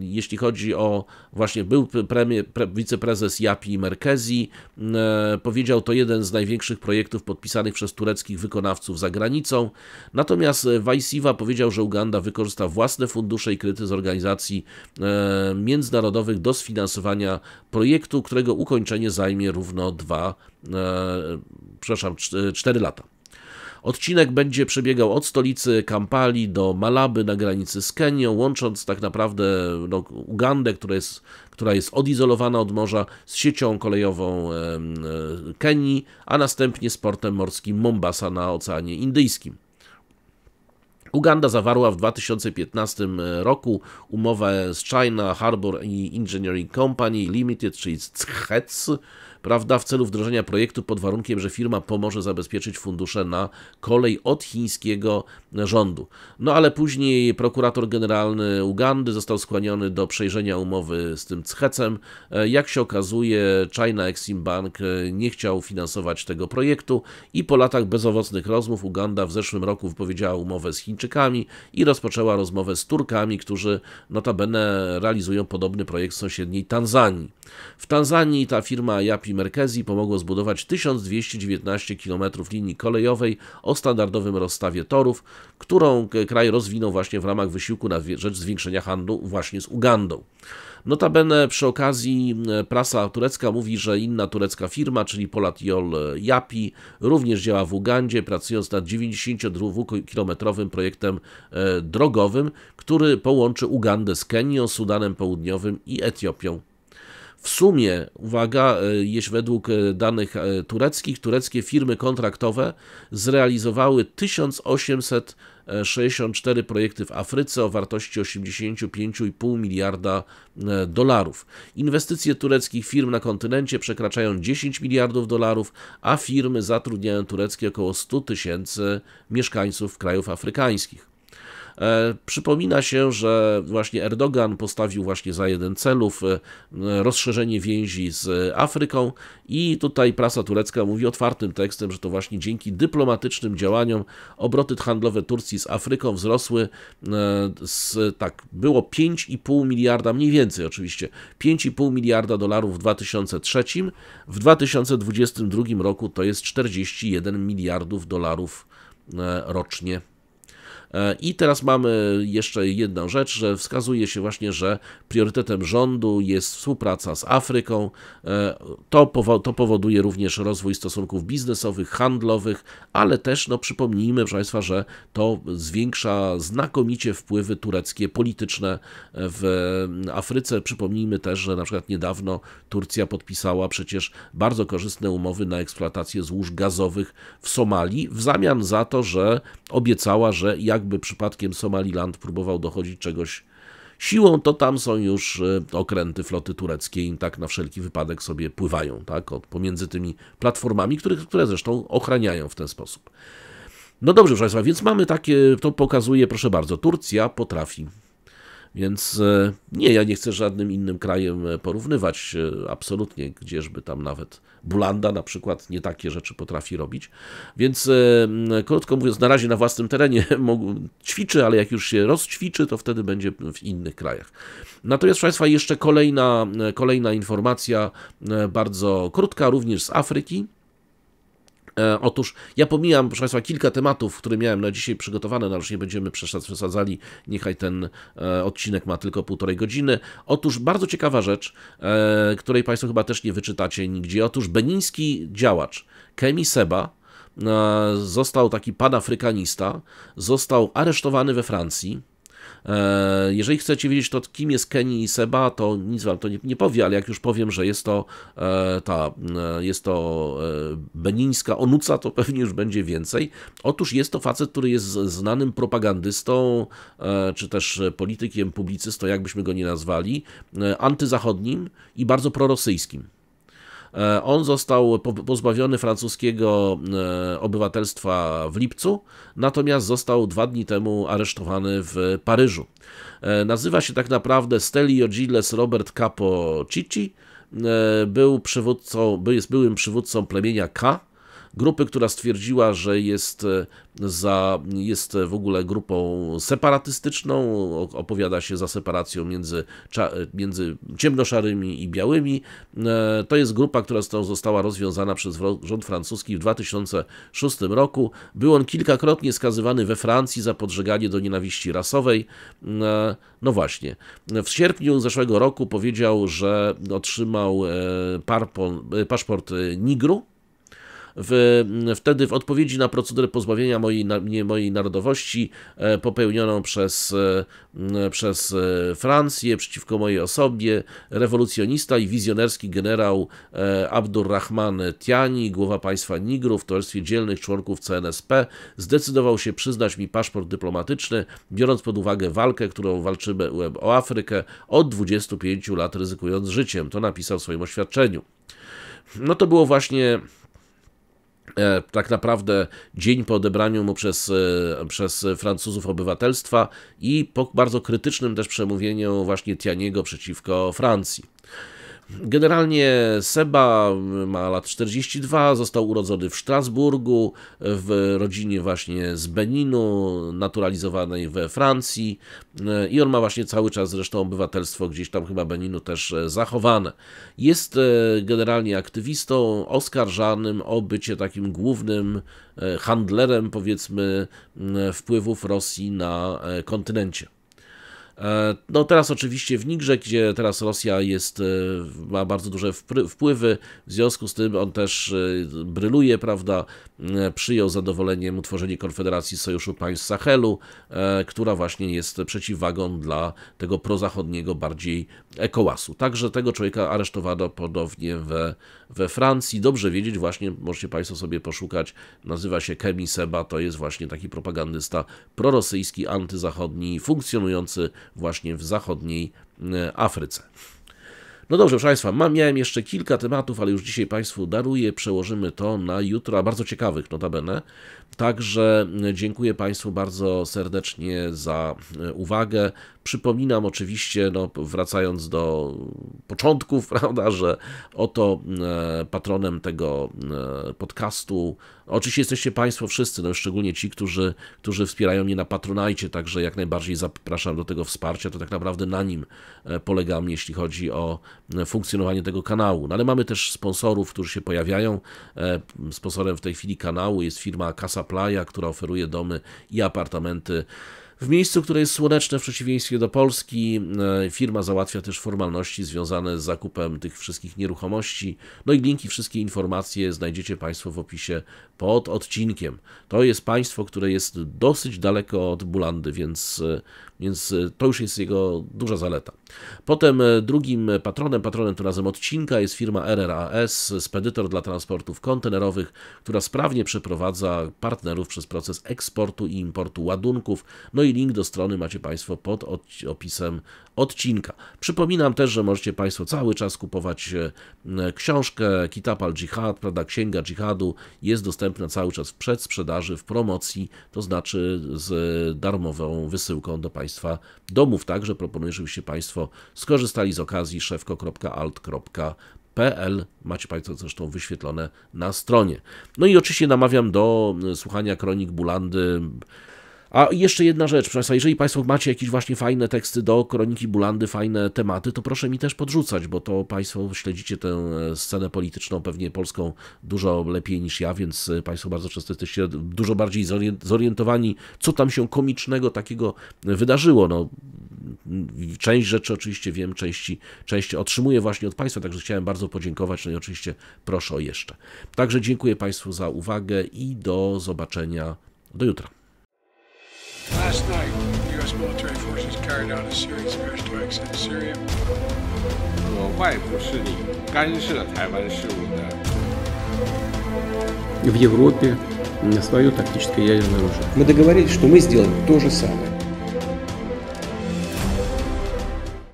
jeśli chodzi o właśnie był premier, pre, wiceprezes Japi Merkezi, e, powiedział to jeden z największych projektów podpisanych przez tureckich wykonawców za granicą. Natomiast Wajsiwa powiedział, że Uganda wykorzysta własne fundusze i kredyty z organizacji międzynarodowych do sfinansowania projektu, którego ukończenie zajmie równo dwa, przepraszam, 4 lata. Odcinek będzie przebiegał od stolicy Kampali do Malaby na granicy z Kenią, łącząc tak naprawdę no, Ugandę, która jest, która jest odizolowana od morza, z siecią kolejową e, e, Kenii, a następnie z portem morskim Mombasa na Oceanie Indyjskim. Uganda zawarła w 2015 e, roku umowę z China Harbor Engineering Company Limited, czyli z CHEC, prawda, w celu wdrożenia projektu pod warunkiem, że firma pomoże zabezpieczyć fundusze na kolej od chińskiego rządu. No ale później prokurator generalny Ugandy został skłaniony do przejrzenia umowy z tym Checem. E, jak się okazuje, China Exim Bank e, nie chciał finansować tego projektu i po latach bezowocnych rozmów Uganda w zeszłym roku wypowiedziała umowę z Chińczykami i rozpoczęła rozmowę z Turkami, którzy notabene realizują podobny projekt w sąsiedniej Tanzanii. W Tanzanii ta firma Yapi Banki Merkezji pomogło zbudować 1219 km linii kolejowej o standardowym rozstawie torów, którą kraj rozwinął właśnie w ramach wysiłku na rzecz zwiększenia handlu właśnie z Ugandą. Notabene przy okazji e, prasa turecka mówi, że inna turecka firma, czyli Polatiol e, Yapi, również działa w Ugandzie, pracując nad 92-kilometrowym projektem e, drogowym, który połączy Ugandę z Kenią, Sudanem Południowym i Etiopią w sumie, uwaga, e, jeśli według e, danych e, tureckich, tureckie firmy kontraktowe zrealizowały 1864 projekty w Afryce o wartości 85,5 miliarda dolarów. Inwestycje tureckich firm na kontynencie przekraczają 10 miliardów dolarów, a firmy zatrudniają tureckie około 100 tysięcy mieszkańców krajów afrykańskich. E, przypomina się, że właśnie Erdogan postawił właśnie za jeden celów e, rozszerzenie więzi z Afryką i tutaj prasa turecka mówi otwartym tekstem, że to właśnie dzięki dyplomatycznym działaniom obroty handlowe Turcji z Afryką wzrosły e, z, tak, było 5,5 miliarda, mniej więcej oczywiście, 5,5 miliarda dolarów w 2003, w 2022 roku to jest 41 miliardów dolarów rocznie E, I teraz mamy jeszcze jedną rzecz, że wskazuje się właśnie, że priorytetem rządu jest współpraca z Afryką. E, to, powo to powoduje również rozwój stosunków biznesowych, handlowych, ale też, no przypomnijmy, proszę Państwa, że to zwiększa znakomicie wpływy tureckie polityczne w Afryce. Przypomnijmy też, że na przykład niedawno Turcja podpisała przecież bardzo korzystne umowy na eksploatację złóż gazowych w Somalii, w zamian za to, że obiecała, że jak jakby przypadkiem Somaliland próbował dochodzić czegoś siłą, to tam są już e, okręty floty tureckiej, tak na wszelki wypadek sobie pływają, tak, od, pomiędzy tymi platformami, które, które zresztą ochraniają w ten sposób. No dobrze, proszę Państwa, więc mamy takie, to pokazuje, proszę bardzo, Turcja potrafi. Więc e, nie, ja nie chcę żadnym innym krajem e, porównywać, absolutnie, gdzieżby tam nawet Bulanda na przykład nie takie rzeczy potrafi robić. Więc e, krótko mówiąc, na razie na własnym terenie [laughs] ćwiczy, ale jak już się rozćwiczy, to wtedy będzie w innych krajach. Natomiast, proszę Państwa, jeszcze kolejna, kolejna informacja, bardzo krótka, również z Afryki. E, otóż ja pomijam, proszę Państwa, kilka tematów, które miałem na dzisiaj przygotowane, no ale już nie będziemy przesadzali, niechaj ten e, odcinek ma tylko półtorej godziny. Otóż bardzo ciekawa rzecz, e, której Państwo chyba też nie wyczytacie nigdzie. Otóż beniński działacz Kemi Seba, został taki panafrykanista, został aresztowany we Francji, E, jeżeli chcecie wiedzieć to, kim jest Kenny i Seba, to nic wam to nie, nie powie, ale jak już powiem, że jest to e, ta, e, jest to benińska onuca, to [laughs] pewnie już będzie więcej. Otóż jest to facet, który jest znanym propagandystą, czy też politykiem, publicystą, jakbyśmy go nie nazwali, antyzachodnim i bardzo prorosyjskim. E, on został pozbawiony francuskiego e, obywatelstwa w lipcu, natomiast został dwa dni temu aresztowany w Paryżu. E, nazywa się tak naprawdę Stelio Gilles Robert Capo Cici. Był przywódcą, jest byłym przywódcą plemienia K, grupy, która stwierdziła, że jest, e, za, jest w ogóle grupą separatystyczną, opowiada się za separacją między, e, między ciemnoszarymi i białymi. E, to jest grupa, która została rozwiązana przez rząd francuski w 2006 roku. Był on kilkakrotnie skazywany we Francji za podżeganie do nienawiści rasowej. No właśnie. W sierpniu zeszłego roku powiedział, że otrzymał parpon, paszport Nigru, w, mm, wtedy w odpowiedzi na procedurę pozbawienia mojej, nie, mojej narodowości e, popełnioną przez, e, przez e, Francję przeciwko mojej osobie, rewolucjonista i wizjonerski generał Abdurrahman Tiani, głowa państwa Nigru w towarzystwie dzielnych członków CNSP, zdecydował się przyznać mi paszport dyplomatyczny, biorąc pod uwagę walkę, którą walczymy o Afrykę od 25 lat ryzykując życiem. To napisał w swoim oświadczeniu. No to było właśnie E, tak naprawdę dzień po odebraniu mu przez, e, przez Francuzów obywatelstwa i po bardzo krytycznym też przemówieniu właśnie Tianiego przeciwko Francji. Generalnie Seba y, ma lat 42, został urodzony w Strasburgu, w rodzinie właśnie z Beninu, naturalizowanej we Francji y, i on ma właśnie cały czas zresztą obywatelstwo gdzieś tam chyba Beninu też e, zachowane. Jest e, generalnie aktywistą oskarżanym o bycie takim głównym e, handlerem powiedzmy wpływów Rosji na kontynencie. E, no teraz oczywiście w Nigrze, gdzie teraz Rosja jest, e, ma bardzo duże wpływy, w związku z tym on też e, bryluje, prawda, przyjął zadowoleniem utworzenie Konfederacji Sojuszu Państw Sahelu, która właśnie jest przeciwwagą dla tego prozachodniego bardziej ekołasu. Także tego człowieka aresztowano podobnie we, we Francji. Dobrze wiedzieć, właśnie możecie Państwo sobie poszukać, nazywa się Kemi Seba, to jest właśnie taki propagandysta prorosyjski, antyzachodni, funkcjonujący właśnie w zachodniej e, Afryce. No dobrze, proszę Państwa, miałem jeszcze kilka tematów, ale już dzisiaj Państwu daruję, przełożymy to na jutro, a bardzo ciekawych notabene. Także e, dziękuję Państwu bardzo serdecznie za e, uwagę. Przypominam oczywiście, no, wracając do początków, [laughs] prawda, że oto e, patronem tego e, podcastu, oczywiście jesteście Państwo wszyscy, no szczególnie ci, którzy, którzy wspierają mnie na Patronajcie, także jak najbardziej zapraszam do tego wsparcia, to tak naprawdę na nim e, polegam, jeśli chodzi o funkcjonowanie tego kanału. No ale mamy też sponsorów, którzy się pojawiają. Sponsorem w tej chwili kanału jest firma Casa Playa, która oferuje domy i apartamenty w miejscu, które jest słoneczne w przeciwieństwie do Polski. E, firma załatwia też formalności związane z zakupem tych wszystkich nieruchomości. No i linki, wszystkie informacje znajdziecie Państwo w opisie pod odcinkiem. To jest państwo, które jest dosyć daleko od Bulandy, więc e, więc e, to już jest jego duża zaleta. Potem e, drugim patronem, patronem tym razem odcinka jest firma RRAS, spedytor dla transportów kontenerowych, która sprawnie przeprowadza partnerów przez proces eksportu i importu ładunków. No i link do strony macie Państwo pod opisem odcinka. Przypominam też, że możecie Państwo cały czas kupować e, książkę Kitab al-Dżihad, prawda, Księga Dżihadu jest dostępna cały czas w przedsprzedaży, w promocji, to znaczy z darmową wysyłką do Państwa Państwa domów. Także proponuję, żebyście Państwo skorzystali z okazji szefko.alt.pl. Macie Państwo zresztą wyświetlone na stronie. No i oczywiście namawiam do e, słuchania kronik Bulandy a jeszcze jedna rzecz, proszę Państwa, jeżeli Państwo macie jakieś właśnie fajne teksty do Kroniki Bulandy, fajne tematy, to proszę mi też podrzucać, bo to Państwo śledzicie tę e, scenę polityczną, pewnie polską, dużo lepiej niż ja, więc e, Państwo bardzo często jesteście dużo bardziej zorientowani, co tam się komicznego takiego wydarzyło. No, część rzeczy oczywiście wiem, części, części otrzymuję właśnie od Państwa, także chciałem bardzo podziękować, no i oczywiście proszę o jeszcze. Także dziękuję Państwu za uwagę i do zobaczenia do jutra. Last night, U.S. military forces carried out a series of airstrikes in Syria. 我外部势力干涉台湾事务的。В Европе свое тактическое ядерное оружие. Мы договорились, что мы сделаем то же самое.